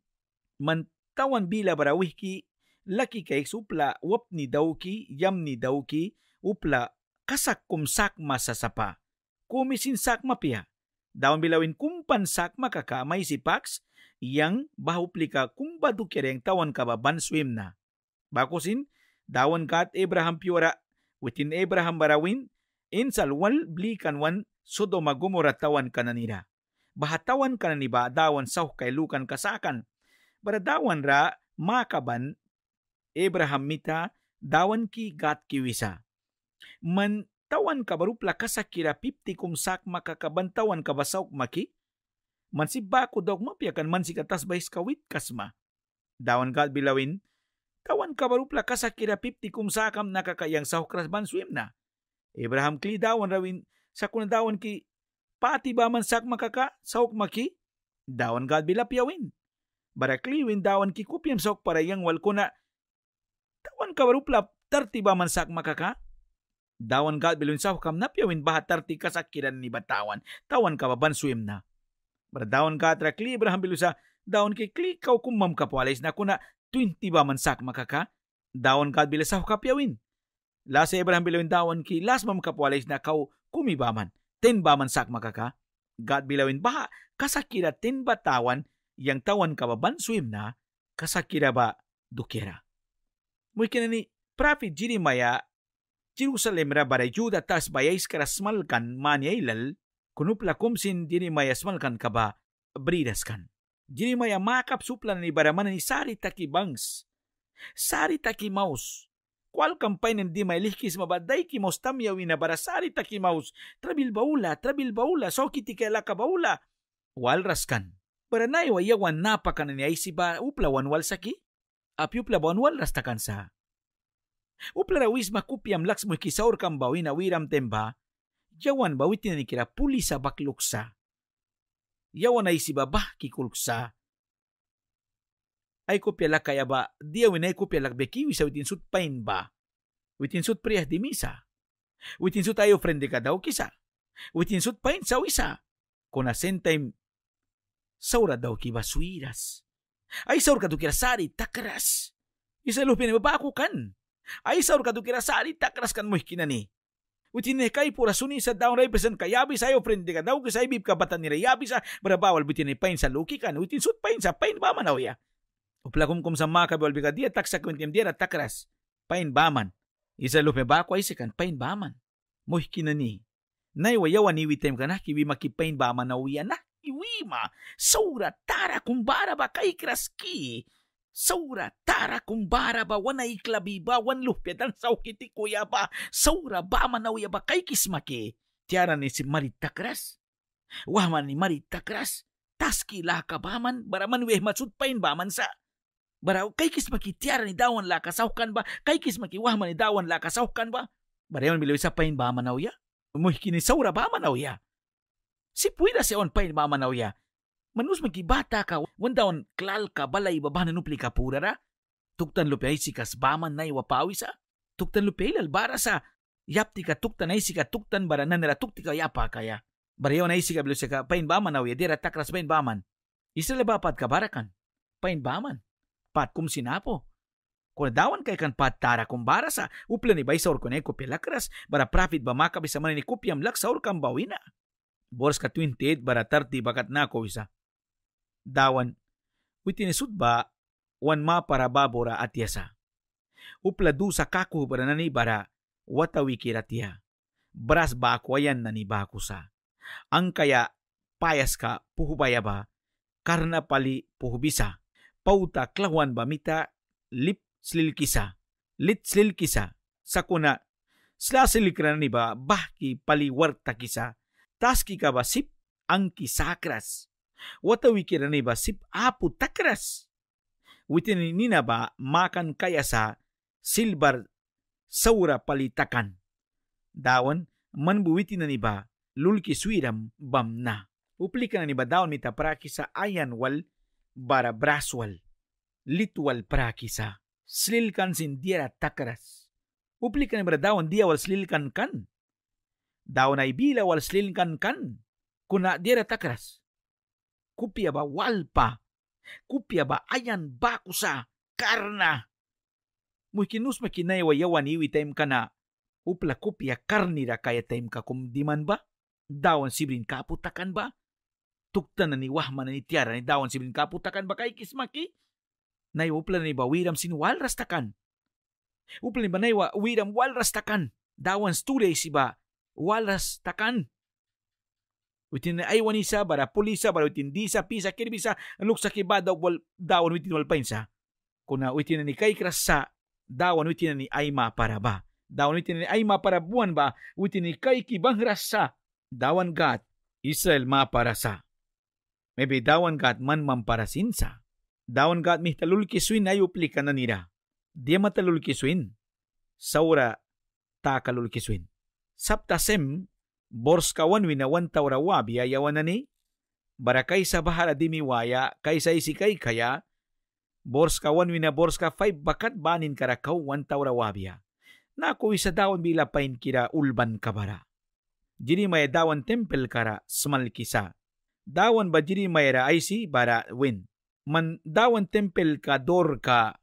mantawan bila barawihki, laki kay supla wap ni dauki, yam ni dauki, upla kasak kumsak masasapa. Kumisin sak mapia. Daon bilawin kumpansak makakamay si Pax, yang bahuplika kumbadu kereng tawan kababan swim na. Bakusin, dawan kat Abraham piora, within Abraham barawin, in salwal blikanwan Sodoma Gomora tawan kananira. Bahatawan kananiba dawan sauh kailukan kasakan. Baradawan ra makaban Abraham mita dawan ki gat kiwisa. Man tawan ka barupla kasakira pipti kum sak makakabantawan ka basaw maki? Mansi bako daw mapiakan mansi katas bahis kawit kasma. Dawan gal bilawin, tawan ka barupla kasakira pipti kum sakam nakakayang sahukras bansuim na. Abraham kli dawan rawin sa dawan ki pati ba man sak makaka sauk maki? Dawan gal bilapyawin. Barakliwin dawan ki kupyam sauk parayang walko na tawan ka barupla tarti man sak makaka? Dawan God bilun sa kam napyawin bahatar ti kasakiran ni batawan. Tawan ka baban swim na. Baradawan ka atra klibra bilun sa dawan kay klikaw kumam kapualis na kuna 20 ba sak makaka. Dawan God bilun sa kapyawin. Lasa Abraham bilawin dawan ki las mam kapualis na kaw kumibaman. 10 ba sak makaka. God bilawin baha kasakira ten batawan yang tawan kababan swim na kasakira ba dukera. Mungkin ni Prophet Jeremiah Jerusalemra bara Juda tas bayais karasmalkan maniailal kunupla kumsin diri mayasmalkan kaba bridaskan. Dini maya makap suplan ni baraman ni sari taki bangs. Sari taki maus. Kual kampay di may lihkis mabaday ki maus tamyawin na bara sari taki maus. Trabil baula, trabil baula, so kitikela ka baula. Walraskan. Baranay wayawan napakan ni ay si ba uplawan walsaki? Api Apiuplawan walrastakan sa uplarawis makupiam laksmoy kisaur kam bawin awiram temba, yawan bawitin ni kira puli sa bakluksa. Yawan ay si babah kikuluksa. Ay kupiala kaya ba, diya winay kupiala bekiwi sa witin sut pain ba? Witin sut priyah di misa. Witin sut ay ofrende ka daw kisa. Witin sut pain sa wisa. Kung asentay, saura daw kibasuiras. Ay saur ka tukira sari takaras. Isa lupin ba ako kan? Ai saur kadu kira sari takraskan muhkina ni. Uti ne kai pura suni sa daun rai pesan kai yabi sa yo friend ka dau ke bib ka batan ni yabi sa berabawal biti ne pain sa loki kan uti sut pain sa pain baman au ya. Uplakum kum sama ka bol bika dia taksa kun tiam dia keras. Pain baman. Isa lupe bakwa isekan kan pain baman. Muhkina ni. Nai wayawan iwi tem kana kiwi ki pain baman au ya na iwi ma. Saura tara kumbara bakai keras kraski. saura tara kumbara ba wanay klabi ba wan lupyadan sa ukiti kuya ba saura ba ya ba kay kismake tiara ni si Marita Kras waman ni Marita Kras taski laka ba man baraman weh matsutpain ba man sa Baraw kay kismake, tiara ni dawan laka saukan ba kay kismake, waman ni dawan laka saukan ba Barayon bilaw sa pain ba manawya Umuhikini saura ba manawya Si puwida si on pain ba ya, Manus magibata ka, wandaon klal ka balay babanan upli ka pura ra. Tuktan lupiay si kasbaman na iwapawi sa. Tuktan lupiay lalbara sa. Yapti ka tuktan ay si ka tuktan baranan nila tukti ka yapa kaya. Bariyaw na isi ka bilo ka, pain baman awi, dira takras pain baman. Isa pat ka barakan, pain baman. Pat kum sinapo. Kung dawan kay kan tara kung bara sa, uplan ni bay sa orkonay ko bara profit ba makabi sa manin ni kupyam lak sa orkam bawina. ka 28, bara 30, bakat na ako isa dawan witine sudba wan ma para babora atiasa upla dusa kaku bara nani bara wata wikiratia beras baku ayan nani bakusa angkaya payaska puhubayaba karena pali puhubisa pauta kelawan bamita lip slilkisa lit slilkisa sakuna slasilikranani ba bahki pali warta kisa taski kaba sip angki sakras wata ವತವಿಕಿರನಿಬ ಸಿಪ್ ಆಪು ತಕ್ರಸ್ witin ba makan kaya sa silver saura palitakan. Dawan manbuwitin na niba lulki suiram bam na. Uplikan na niba dawan mita prakisa ayanwal bara braswal. Litwal prakisa. Slilkan sin diara takras. Uplikan ba dawan dia wal slilkan kan. Dawan ay bila wal slilkan kan. Kuna diara takras. kupia ba walpa, kupia ba ayan bakusa, karna. Muikinus naiwa yawan iwi taim kana, upla kupia ya karnira kaya taim ka diman ba? Dawan sibrin kaputakan ba? Tuktan ni wahman ni tiara ni dawan sibrin kaputakan ba kay kismaki? Nay upla na ni ba wiram sinuwal rastakan? Upla ni ba nay wiram wal rastakan? Dawan stulay si ba walras takan? Witin aywanisa, bara pulisa, bara witin disa, pisa, kirbisa, luksa kiba, dawal, dawan witin walpainsa. Kuna witin ni kay krasa, dawan witin ni ayma para ba. Dawan witin ni ayma para buwan ba, witin ni kay kibang rasa, dawan gat, Israel ma para sa. Maybe dawan gat man mamparasin sa. Dawan gat mi talul kiswin ay uplika na nira. Di matalul kiswin. Saura takalul kiswin. sem borskawan winawantaurawa biyayawanani barakai sabahara dimiwaya kaisa isikai kaya borska one wina borska five bakat banin karakaw wan taurawabia. Nako isa dawan bila pain kira ulban kabara. Jiri may dawan temple kara smal kisa. Dawan ba jiri may ra si bara win. Man dawan temple ka dor ka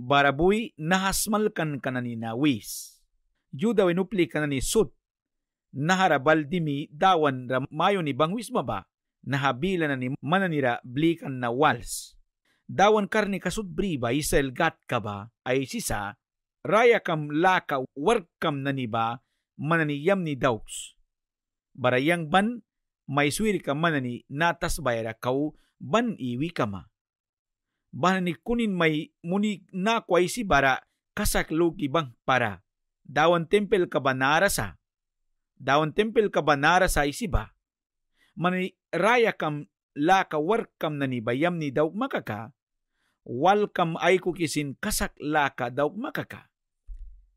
barabuy nahasmal kan kananina wis. Juda winupli kanani sut nahara baldimi dawan ra mayo ni bangwis maba nahabila na ni mananira blikan na wals. Dawan karni kasut ba isel gat ka ba ay sisa raya kam laka warkam na ni ba mananiyam ni dauks. Barayang ban may suwir ka manani natas bayra kau ban iwi kama. Banani kunin may muni nakway si bara kasaklugi bang para. Dawan tempel ka ba narasa? dawan tempel ka banara sa isiba, maniraya kam la ka kawarkam na ni bayam ni daw makaka, walkam ay kukisin kasak la ka daw makaka.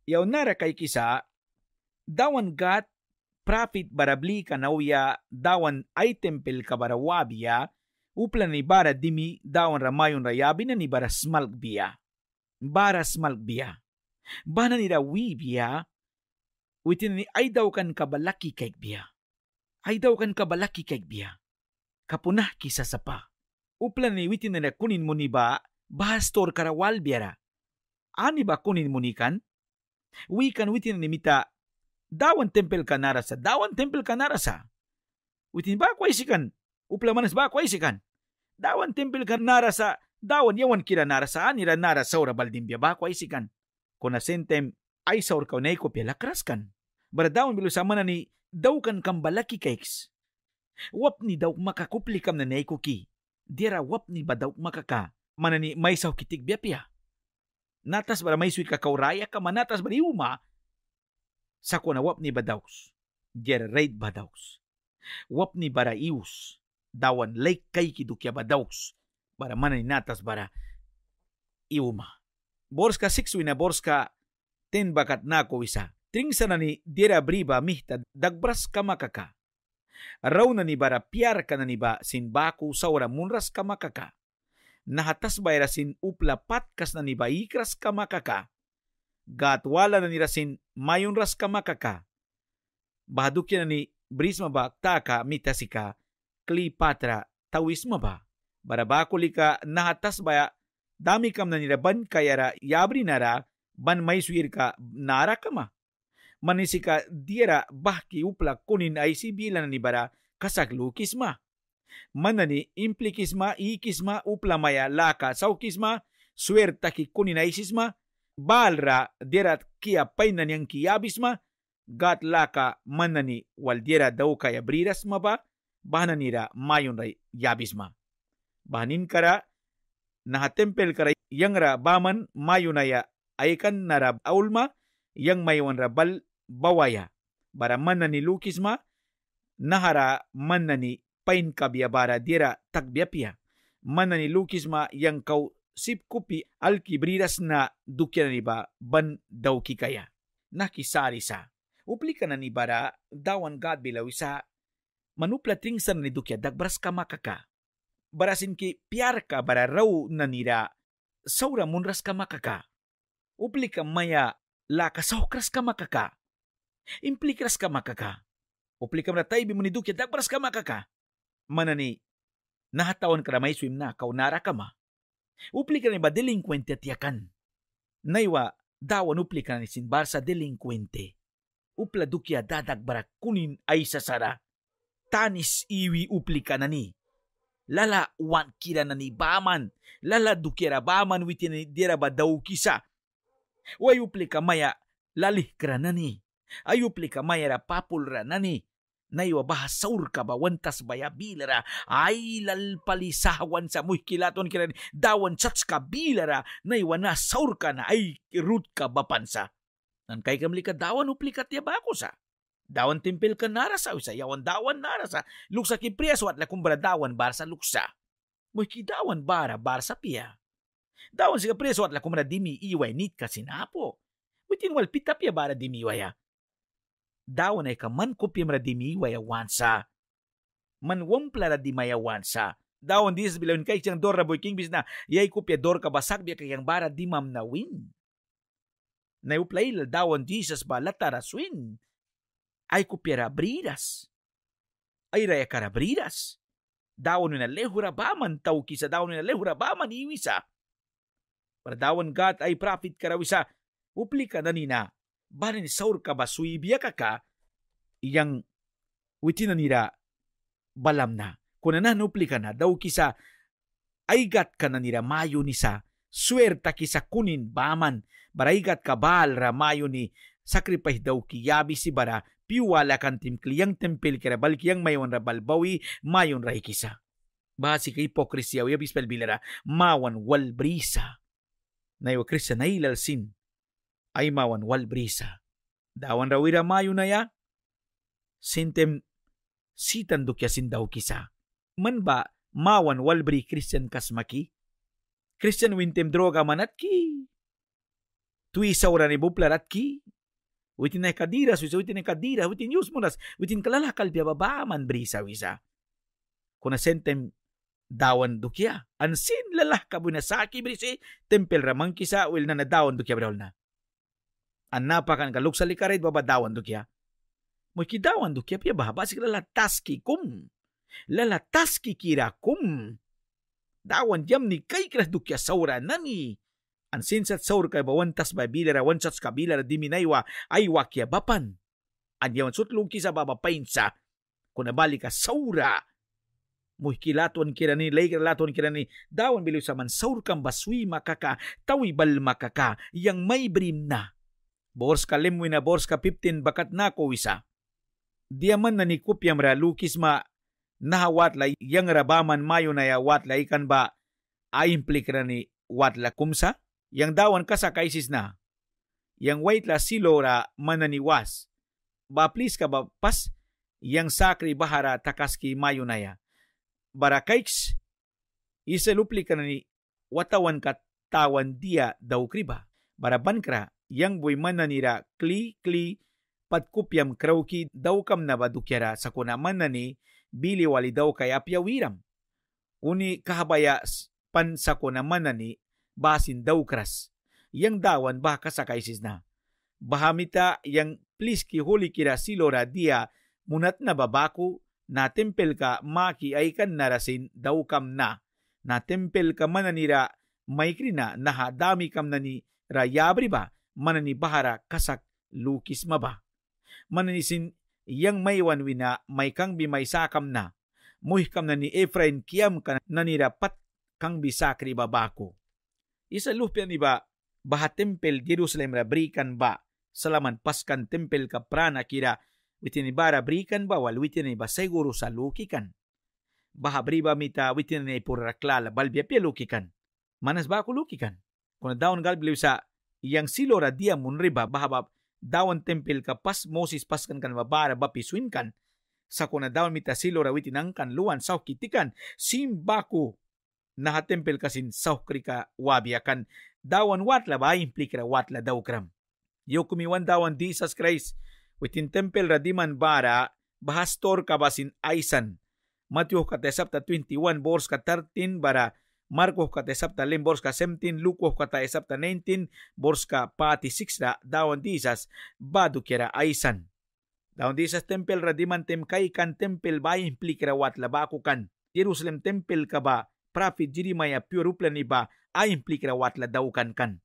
Yaw nara kay kisa, dawan gat profit barabli ka nawya dawan ay tempel kabarawabya uplan ni bara dimi dawan ramayon rayabi na ni bara bia. Bara bia. Bana ni rawibya Witin ini kan kabalaki kaik biya. aidaukan kan kabalaki kaik biya. Kapunah kisa sapa. Upla ni witin na kunin mo ni ba bahastor karawal biara. Ani ba kunin mo Wi kan? Wikan witin ni mita dawan tempel kanarasa, dawan tempel kanarasa. Witin ba kwa isikan? manas ba kwa isikan? Dawan tempel kanarasa, dawan yawan kira narasa, anira narasa ora baldimbia ba kwa isikan? sentem ay saur ka nay ko pela kraskan. Baradaon bilo sama na ni daw kan kambalaki cakes. Wap ni daw makakupli kam na nay ki. Dira wap ni ba daw makaka. Manani may saw kitig biya Natas bara may sweet kakauraya ka manatas bara iuma. Sa ko na wap ni badaws. Dira raid badaws. Wap ni bara ius. Dawan lake kay kidukya badaws. Bara manani natas bara iuma. Borska 6 wina borska ten bakat na ko isa. Tring sana ni dira briba mihta dagbras kamakaka. Raw na ni bara piyar ka na ni ba sinbaku sa ora munras kamakaka. Nahatas sin upla patkas na ni ba ikras kamakaka. Gatwala na ni rasin mayunras ka makaka. Bahadukyan na ni brisma ba taka mitasika klipatra tawisma ba. Barabakuli ka nahatas baya dami kam na niraban kayara yabri nara banmaisuirka narakama manisika diera bahki upla kunin aisi bilan ni bara kasaklu kisma manani impli kisma i kisma upla maya laka sau kisma suerta ki kunin aisisma balra dierat kia painan yang kiabisma gat laka manani waldiera dauka ya brirasma ba bahananira mayun ray yabisma bahanin kara nahatempel kara yangra baman mayunaya aikan narab aulma yang maywanra bal bawaya bara manna lukisma nahara manna ni pain kabia bara dira takbiapia manna ni lukisma yang kau sipkupi alkibriras na dukya ni ba ban daw kikaya nakisari sa uplika na ni bara dawan God bilaw sa manuplating sa ni dukya dagbras ka makaka barasin ki piyar ka bara raw na nira saura munras ka makaka Uplika maya lakasokras ka makaka. Implikras ka makaka. Uplika na tayo bimunidukya dagbaras ka makaka. Manani, nahatawan ka na may swim na kaunara ka ma. Uplika na ba delinkwente at yakan. Naiwa, dawan uplika na ni sinbar sa delinkwente. Upla dukya dadagbara kunin ay sasara. Tanis iwi uplika na ni lala wan kira na ni baman, lala dukira baman witi na dira ba daw kisa, wayuplika maya lalihkranani ayuplika mayara papulranani naiwa bahasaur ka ba wantas baya bilara ay lalpalisawan sa muy kilaton kirani dawan sats ka bilara naiwa na saur ka na ay root ka bapansa nan kay kamli ka dawan uplikat ya ba ako sa dawan timpil ka narasa sa yawan dawan narasa luksa ki priyaso at lakumbra dawan bar sa luksa muy kidawan bara bar sa piya Daon siga preso at lakumra dimi iway nit kasinapo. Witin walpita piya bara dimi iwaya. Ah? Daon ay kaman ko pimra dimi iwaya ah, wansa. Manwampla ra di mayawansa. Ah, daon dis bilawin kay siyang dor na boy king bis na yay ko piya dor kabasak biya kayang bara di mam na win. Nayuplay la daon Jesus ba lataras win. Ay ko piya rabriras. Ay raya karabriras. Daon na lehura ba man tau kisa daon na lehura ba man iwisa Paradawan gat ay profit karawisa. Upli ka na Banin saur ka ba suibiya ka ka? Iyang witi na nira balam na. Kuna na nupli ka na daw kisa ay gat ka nanira mayo ni sa suerta kisa kunin baman. Baraigat ka bal ramayo ni sacrifice daw kiyabi si bara piwala kan timkli yang tempel kira balkiyang mayon ra balbawi mayon ra ikisa. Basi ka hipokrisya o yabispel bilera mawan wal brisa na iwa kristanay lalsin ay mawan wal brisa. Dawan rawira mayo na ya, sintem sitan dukyasin daw kisa. Man ba mawan walbri Christian kasmaki? Christian wintem droga manat ki. Tuisa ora ni buplarat ki. Witin na kadira, suisa witin na kadira, witin yus munas, witin kalalakal biya baba man brisa wisa. Kuna sentem dawan dukya. Ansin lalah kabunasaki brisi, tempel ramang kisa will na nadawan dukia brawal na. Ang napakan kaluk sa likarid babadawan dukia. Mo kidawan dukia pia bahaba sik lalataski kum. Lalataski kira kum. Dawan jam ni kay kras dukia saura nani. Ansin sat saur kay bawantas bilera, wansats kabilera, diminaywa ay wakya bapan. Anyawan sutlong kisa babapainsa. Kunabali ka saura. Saura muhikilatuan kira ni laikilatuan kira ni dawan biliw sa mansaur kang baswi makaka tawibal makaka yang may brim na bors ka limwi na bors ka 15 bakat na ko isa diaman na nikup yang ralukis ma nahawat la yang rabaman mayo na yawat la ikan ba aimplik ra ni wat la kumsa yang dawan kasa kaisis na yang wait la silo ra mananiwas ba please ka ba pas yang sakri bahara takaski mayo na ya barakaix isalupli ni watawan katawan dia daukriba barabankra yang boymana nira kli kli patkupyam krauki daukam nabadukyara sakunamana ni bili wali daukay apyawiram uni kahabaya pansakunamana ni basin daukras yang dawan baka sakaisis na bahamita yang pliski huli kira silora dia munat na babaku natimpel ka నా తెంపెల్క మాకి ఐకన్ నరసిన్ దౌకం నా నా తెంపెల్క మననిర మైక్రిన kam దామికంనని ర యాబ్రిబా manani bahara kasak lukis maba. Mananisin yang maywan wina may kang bimaysakam na. Muhikam na ni Efrain kiam ka pat kang bisakri babako. Isa lupya ni ba baha tempel Jerusalem ra brikan ba salaman paskan tempel ka prana kira witini barabrikan bawal witini ba seguro sa lukikan. Bahabri ba mita witini na ipuraklala balbia pia lukikan. Manas ba ako lukikan? Kung daon galbiliw sa iyang silo radia munriba bahabab dawan tempel ka pas Moses paskan kan babara ba pisuin kan. Sa kung daon mita silo rawitin ang kanluan sa kitikan simbaku nahatempel kasin sa krika wabiakan dawan watla ba implikra watla daw kram. Yo kumiwan dawan di Jesus Christ witin tempel radiman bara bahastor kabasin aisan. Matius kata 21 bors kata 13 bara Marcos kata sabta len bors ka 17 Lucas kata sabta 19 bors ka pati 6 da daon disas badu kira aisan. Daon disas tempel radiman tem kan tempel ba implikra wat kan Jerusalem tempel ka ba prophet Jeremiah pure uplan iba a implikra wat la daukan kan.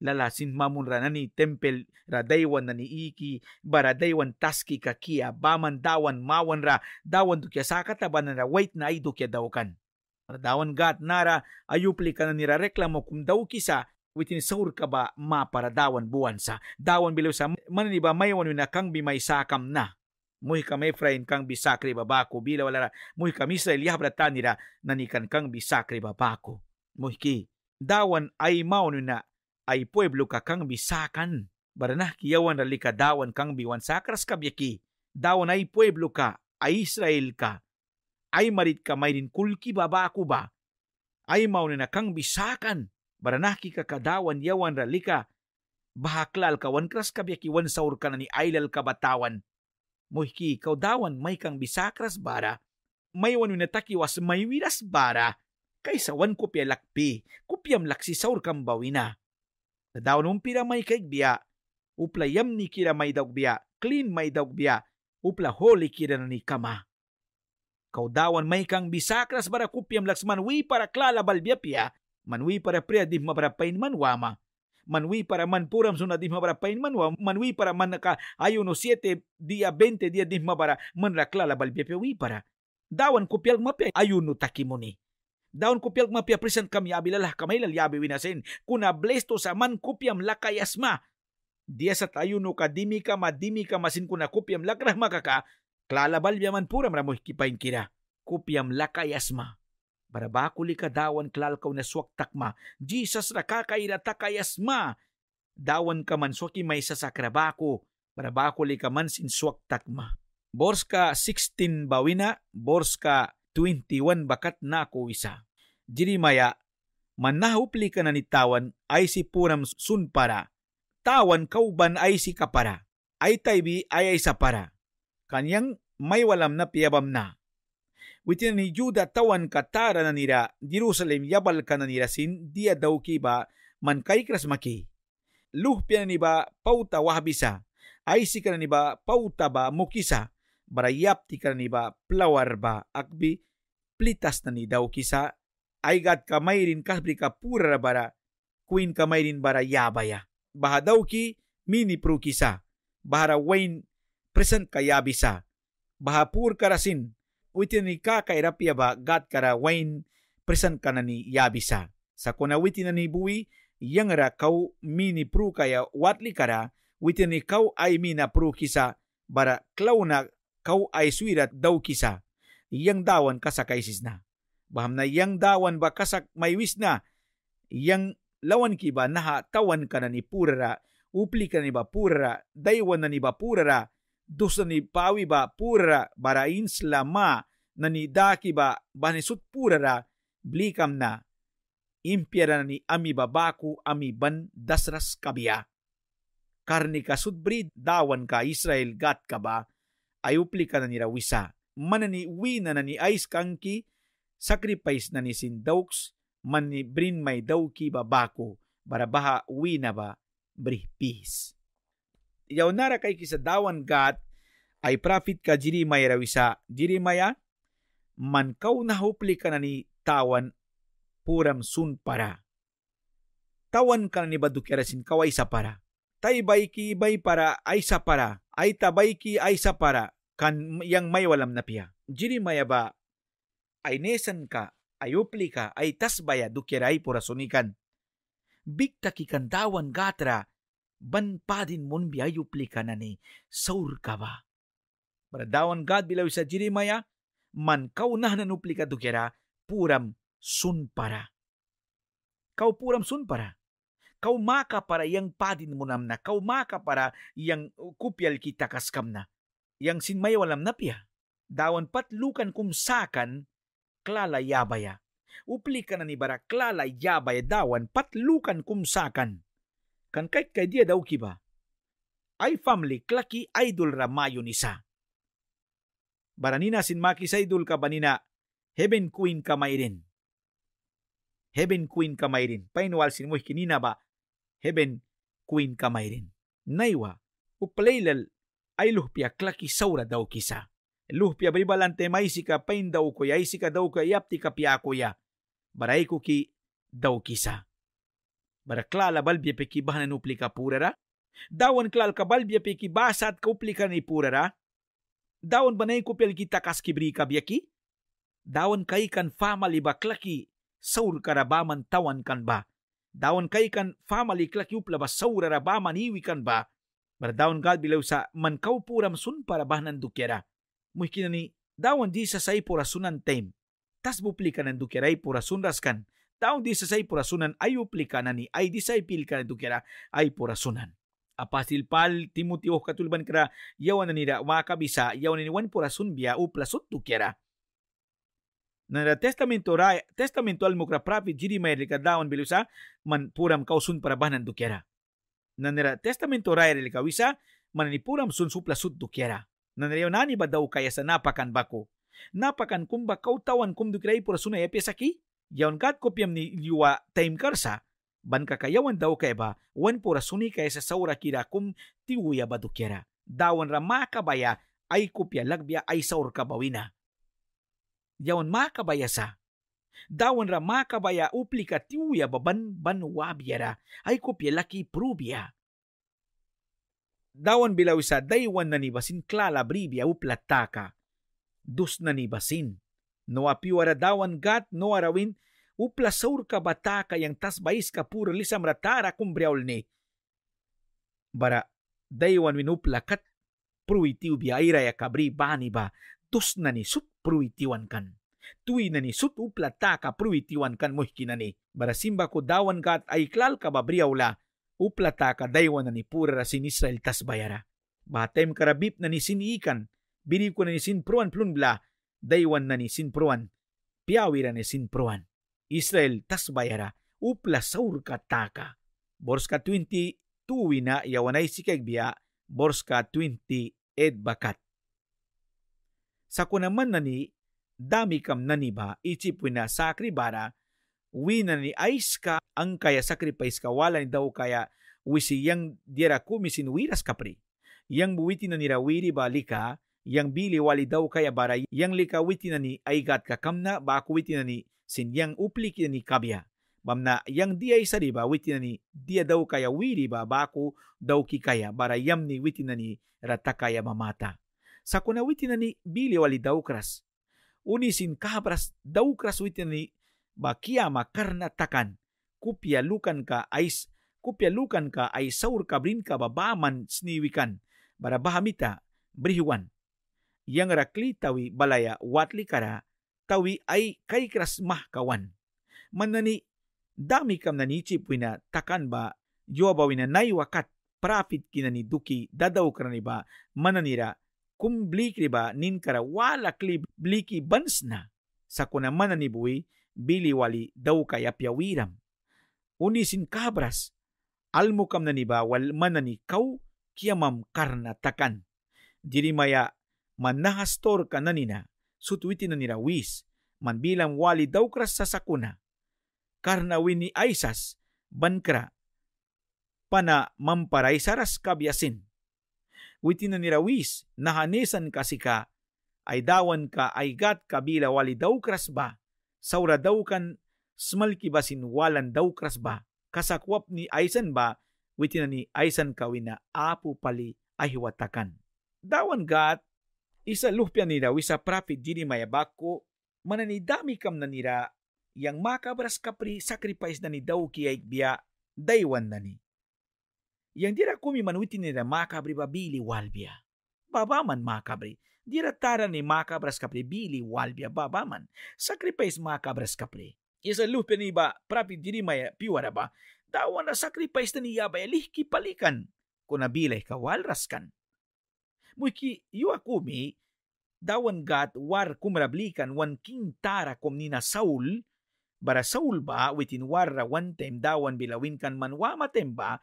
lalasin mamunra na ni tempel radaywan na ni iki baradaywan taski kakia baman dawan mawanra dawan dukya sakata bananra wait na ay dukya dawkan Paradawan gat nara ayupli ka na nira reklamo kum daw kisa witin saur ka ba maparadawan buwan sa dawan bilaw sa mananiba mayawan na kang bimay sakam na Muhi kam Efrain kang bisakri babako bila wala muhi kam Israel yahbra tanira nanikan kang bisakri babako. Muhi ki, dawan ay maunu na ay pueblo ka kang bisakan. Barana kiyawan ralika dawan kang biwan sakras kabyaki. Dawan ay pueblo ka, ay Israel ka. Ay marit ka may rin kulki baba ako ba? Ay mauna na kang bisakan. Baranaki ka kadawan yawan ralika. Bahaklal ka, wan kras kabyaki wan saur ka na ni Ailal ka batawan. Muhiki ikaw dawan may kang bisakras bara. May wanu natakiwas may wiras bara. Kaysa wan kopya lakpi, kopyam laksi saur kang bawina na daunum pira may kaigbiya, upla yamni kira may daugbiya, clean may daugbiya, upla holy kira ni kama. Kaudawan may kang bisakras bara kupyam laksman wi para klala balbya piya, manwi para priya di mabarapain manwama, manwi para manpuram suna di mabarapain manwa, manwi para man naka ayo no 7 dia 20 dia di mabara manrakla la balbya wi para. Dawan kupyal mapya ayo no takimoni. Daun kupial ma pia present kam yabi kamay lal winasin. Kuna blesto sa man kupyam lakayasma asma. Dia sa tayo no kadimi ka masin kuna kupyam lakrah makaka. Klalabal yaman puram ramoy kipain kira. kupyam lakayasma asma. Barabakuli ka dawan klalkaw na suwak takma. Jesus rakakaira takay asma. Dawan ka man suwaki may sasakrabako. Barabakuli ka man sin suwak takma. Borska 16 bawina. Borska 21 bakat na ako isa. Diri maya, manahupli ka na nitawan ay si puram sunpara. Tawan kauban ay si kapara. Ay taybi ay ay sapara. Kanyang may walam na piyabam na. Witin ni Juda tawan katara na nira, Jerusalem yabal ka na nira sin, dia daw kiba, man kay krasmaki. Luhpia na niba pauta wahbisa, ay si ka na ba pauta ba mukisa, barayapti karani ba plawar ba akbi plitas nani daw kisa aigat kamairin kahbri ka pura bara kuin kamairin bara yabaya bahadaw ki mini pro kisa bahara wain present kayabisa bahapur karasin witeni ni kakairapya ba gat kara wain present kanani yabisa sa kunawitin na ni buwi yang ra kau mini prukaya kaya watli kara witeni ni kau ay mina pro kisa bara klauna kau ay suirat daw kisa, iyang dawan kasakay na. Baham na iyang dawan ba kasak may wisna, iyang lawan ki ba naha tawan ka na ni purara, upli ka ni ba purara, daywan na ni ba purara, dus na ni pawi ba purara, barain slama na ni daki ba banisut purara, blikam na, impyera ni ami babaku ami ban dasras kabia. Karni ka sudbrid dawan ka Israel gat ka ba ayupli ka na ni Rawisa, Manani na na ni Ice Kanki, sacrifice na ni Sindaux, man ni Brin may dawki babako, barabaha wi na ba, brief peace. Iyaw nara kay kisadawan gat, ay profit ka diri may Rawisa, diri maya, man kaw nahupli ka na ni tawan puram sun para. Tawan ka na ni badukera sin kaway sa para. Taybay kibay para ay sa para ay tabayki ay sapara kan yang may walam na piya. Jiri mayaba ay nesan ka ayupli ka ay tasbaya dukiray purasunikan. Bigta kikantawan gatra banpadin mon biyayupli ka na ni saur ka ba. Baradawan God bilaw sa Jeremiah, man kau na nanupli ka dukira puram sunpara. Kau puram sun para kaumaka para yang padin mo namna, kaumaka para yang kupyal kita kaskam na. Yang sinmay walam na piya. Dawan patlukan lukan kumsakan, klala yabaya. Upli ka na ni bara, klala yabaya dawan patlukan lukan kumsakan. Kan kahit kay dia daw kiba. Ay family, klaki idol ramayo nisa. Baranina sinmaki sa idol ka banina, heaven queen ka mayrin heaven queen ka may rin. Painwal sin mo kinina ba heaven queen kamayrin. Naiwa, upalaylal ay luhpia klaki saura daw kisa. Luhpia bribalante maisika pain daw ko ya, isika daw ka yapti kapia ko ya. Baray ko ki daw kisa. Bara klala balbya peki bahanan uplika purara. Dawan klal ka balbya peki basat ka uplika ni purara. Dawan banay ko pel kita kaskibrika byaki. Dawan kay kan family ba klaki saur karabaman tawan kan ba Dawan kay kan family klakyup laba saura raba maniwi kan ba. Maradawan gal bilaw sa mankaw puram sun para bah ng dukera. Muhikina ni dawan di sa say purasunan time. Tas buplikan ng dukera ay purasun raskan. Dawan di sa say purasunan ay uplikan ni ay di sa ipilkan ng dukera ay purasunan apasil pal timutio katulban kera yawan nira wakabisa yawan ni wan purasun bia uplasut dukera. Nada testamento rai, testamento al mukra prapi jiri merika daun bilusa man puram kausun para bahan dukera. Nada testamento rai rai kawisa man sun supla sud dukera. Nada yo nani badau kaya sa napakan bako. Napakan kumba kau tawan kum dukera pura suna ya epi saki. Yaun kat kopiam ni liwa taim karsa. Ban kakayawan daw kaya ba, wan pura suni kaya sa saura kira kum tiwuya badukera. Dawan ramaka baya ay kopia lagbia ay saur kabawina. bawina. yawan makabayasa. Dawan ra makabaya uplikatiuya baban banuabiara ay kopya laki prubia. Dawan bilaw sa daywan na nibasin klala bribia uplataka. Dus na nibasin. No apiwara dawan gat no arawin uplasaur ka bata kayang tasbais ka puro lisam ratara kumbriawl ni. Bara daywan winupla kat pruitiw biya iraya kabri bani ba tus na ni sup pruitiwan kan. Tui na ni sup uplata ka pruitiwan kan mo kinani. Barasimba ko dawan ka at ay klal ka babriyaw la, uplata ka daywan na ni pura sin Israel tas bayara. Batem karabip na ni siniikan, biri ko na ni sinpruan plunbla, daywan na ni sinpruan, piyawira ni sinpruan. Israel tas bayara, upla saur ka taka. Borska 22 wina yawanay si kagbia, Borska 20 ed bakat. ಸಕುನಮನ್ ನನಿ damikam naniba ichipwi na sakri bara wina ni ais ka ang kaya sacrifice ka wala ni daw kaya wisi yang dira kumisin wiras kapri yang buwiti na nira wiri balika yang bili wali daw kaya bara yang lika witi na ni aigat ka kamna baku witi na ni sin yang uplik na ni kabya bamna yang di ay riba witi na ni dia daw kaya wiri ba baku daw kaya bara yam ni witi na ni ratakaya mamata sakuna witinani bili wali daukras. Unisin sin kabras daukras witinani bakia makarna takan. Kupia lukan ka ais kupia lukan ka ay saur kabrin ka babaman sniwikan. Barabahamita brihiwan. Yang rakli tawi balaya watli kara tawi ay kaikras mahkawan. Manani dami kam nanichip wina takan ba yoba wina nai wakat profit kinani duki dadau karani ba mananira kumblikiba nin karawala klib bliki bansna sa kunaman ni buwi biliwali daw kaya piyawiram. Unisin kabras, almukam na niba wal mananikaw kiyamam karna takan. Diri maya manahastor ka na nina, sutwitin na nirawis, manbilang wali daw kras sa sakuna. Karnawin ni Aisas, bankra, pana mamparay saras kabyasin witi na nirawis, nahanesan kasi ka, ay dawan ka ay gat kabila wali daw krasba, saura daw kan smalki basin walan daw krasba, kasakwap ni Aisan ba, witi na ni Aisan kawina apu pali ay hiwatakan. Dawan gat, isa lupya nira wisa prapit dini mayabako, mananidami kam na nira, yang makabras kapri sacrifice na ni daw kiyaikbiya, daywan na ni. Yang dira kumi manuitine macabri babili walbia. Babaman makabri. Dira tara ni macabras capri bili walbia babaman. Sacrifice macabras capri. Isa lupe ni ba prapi diri maya piwara ba. Dawa na sacrifice na niya ba lihki palikan. Kunabilay kawalraskan. Muiki yu akumi dawan gat war kumrablikan wan king tara kom nina Saul bara Saul ba witin warra wan time dawan bilawin kan manwama temba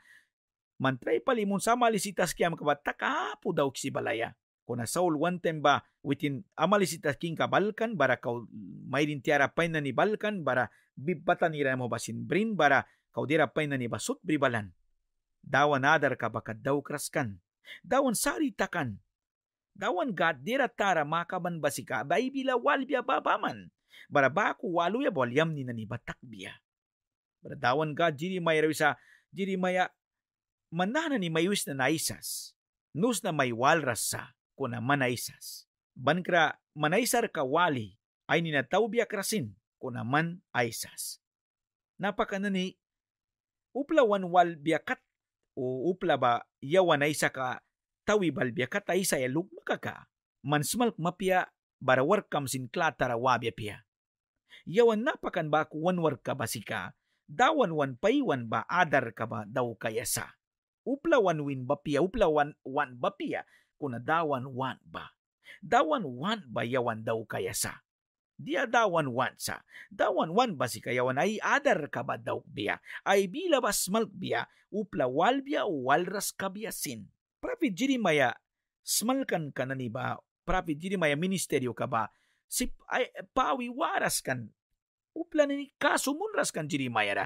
mantray palimon sa malisitas ki amkabata kapo daw kisibalaya. Kuna Saul wantem ba within amalisitas king kabalkan bara kau mayrin tiara paina ni balkan bara bibbata ni ramo basin brin bara kau dira paina ni basut bribalan. Dawan adar ka baka daw kraskan. Dawan sari Dawan gad dira tara makaban basika baibila walbia babaman. Bara baku waluya bolyam ni nanibatak biya. Bara dawan gad jiri mayrawi jiri maya manana ni mayus na naisas, nus na may walras sa, kuna manaisas. Bankra manaisar kawali ay ninatawbiak rasin, kuna man aisas. Napakana ni, uplawan wal biakat o upla ba yawan aisa ka tawi balbiakat aisa ya lugma ka mansmalk mapia barawar kam sin klaatarawabya pia. Yawan napakan ba kuwanwar ka basika, dawan wan paiwan ba adar ka ba daw kayasa upla wan win bapia uplawan wan wan bapia kuna dawan wan ba dawan wan ba yawan daw kaya sa dia dawan wan sa dawan wan ba si kaya wan ay adar ka ba daw biya ay bilabas malk biya uplawal biya walras kabiyasin Prophet Jeremiah smalkan ka na ni ba Prophet Jeremiah ministeryo ka ba si ay, pawiwaras kan upla ni kaso munras jiri maya ra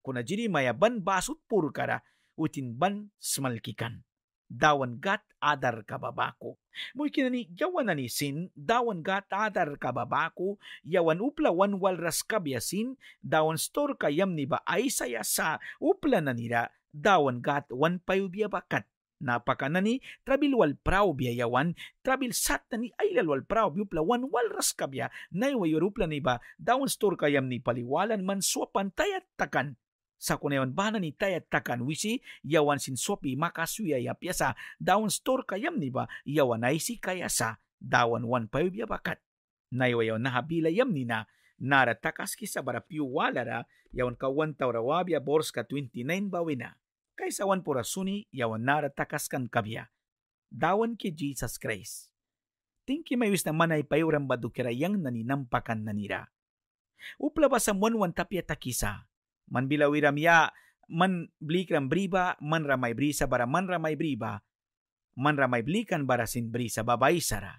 kuna jiri maya ban basut pur kara utinban smalkikan. Dawan gat adar kababako. Muy kinani yawan anisin, dawan gat adar kababako, yawan upla uplawan walras kabyasin, dawan stor kayam ni ba ay saya sa upla na dawan gat wan payubya bakat Napakanani, ni trabil wal prao biyayawan trabil sat na ni wal prao biupla wan wal raskabya na iwayurupla ni ba dawn stor kayam ni paliwalan man suwapan tayat takan 사건에원 바나니 따였다간 위시 야완 신소피 마카수야야 피아사 다운 스토르 카얌니바 야완 아이시 카야사 다운 dawan 파유비아 바kat naiwayaw na habila yamnina nara takas kisa bara piuwalara yawan kawan taurawabia bors ka 29 bawina kaysa wan porasuni yawan nara takas kan kabya dawan ki Jesus Christ tinki mayus na manay payuran badukirayang naninampakan nanira upla ba sa muan wan tapia takisa man bilawiram ya, man blikram briba, man ramay brisa bara man ramay briba, man ramay blikan bara sin brisa babay sara.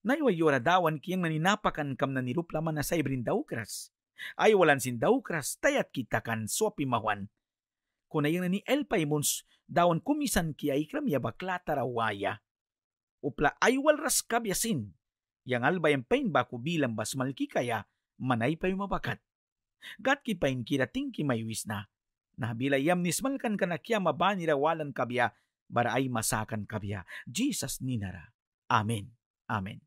Naywayora dawan kiyang naninapakan kam na niruplaman na sa ibrin daukras. Ay walan sin daukras, tayat kitakan sopi mahuan. Kunayang na ni El dawan kumisan kiya ikram ya baklata rawaya. Upla aywal raskab yasin, yang albayang pain baku bilang basmal kikaya, manay pa yung mabakat. Gat ki pain kira ting ki may maywis na. Nabilayam nismalkan ka na kya mabanirawalan kabya, baray masakan kabya. Jesus ninara. Amen. Amen.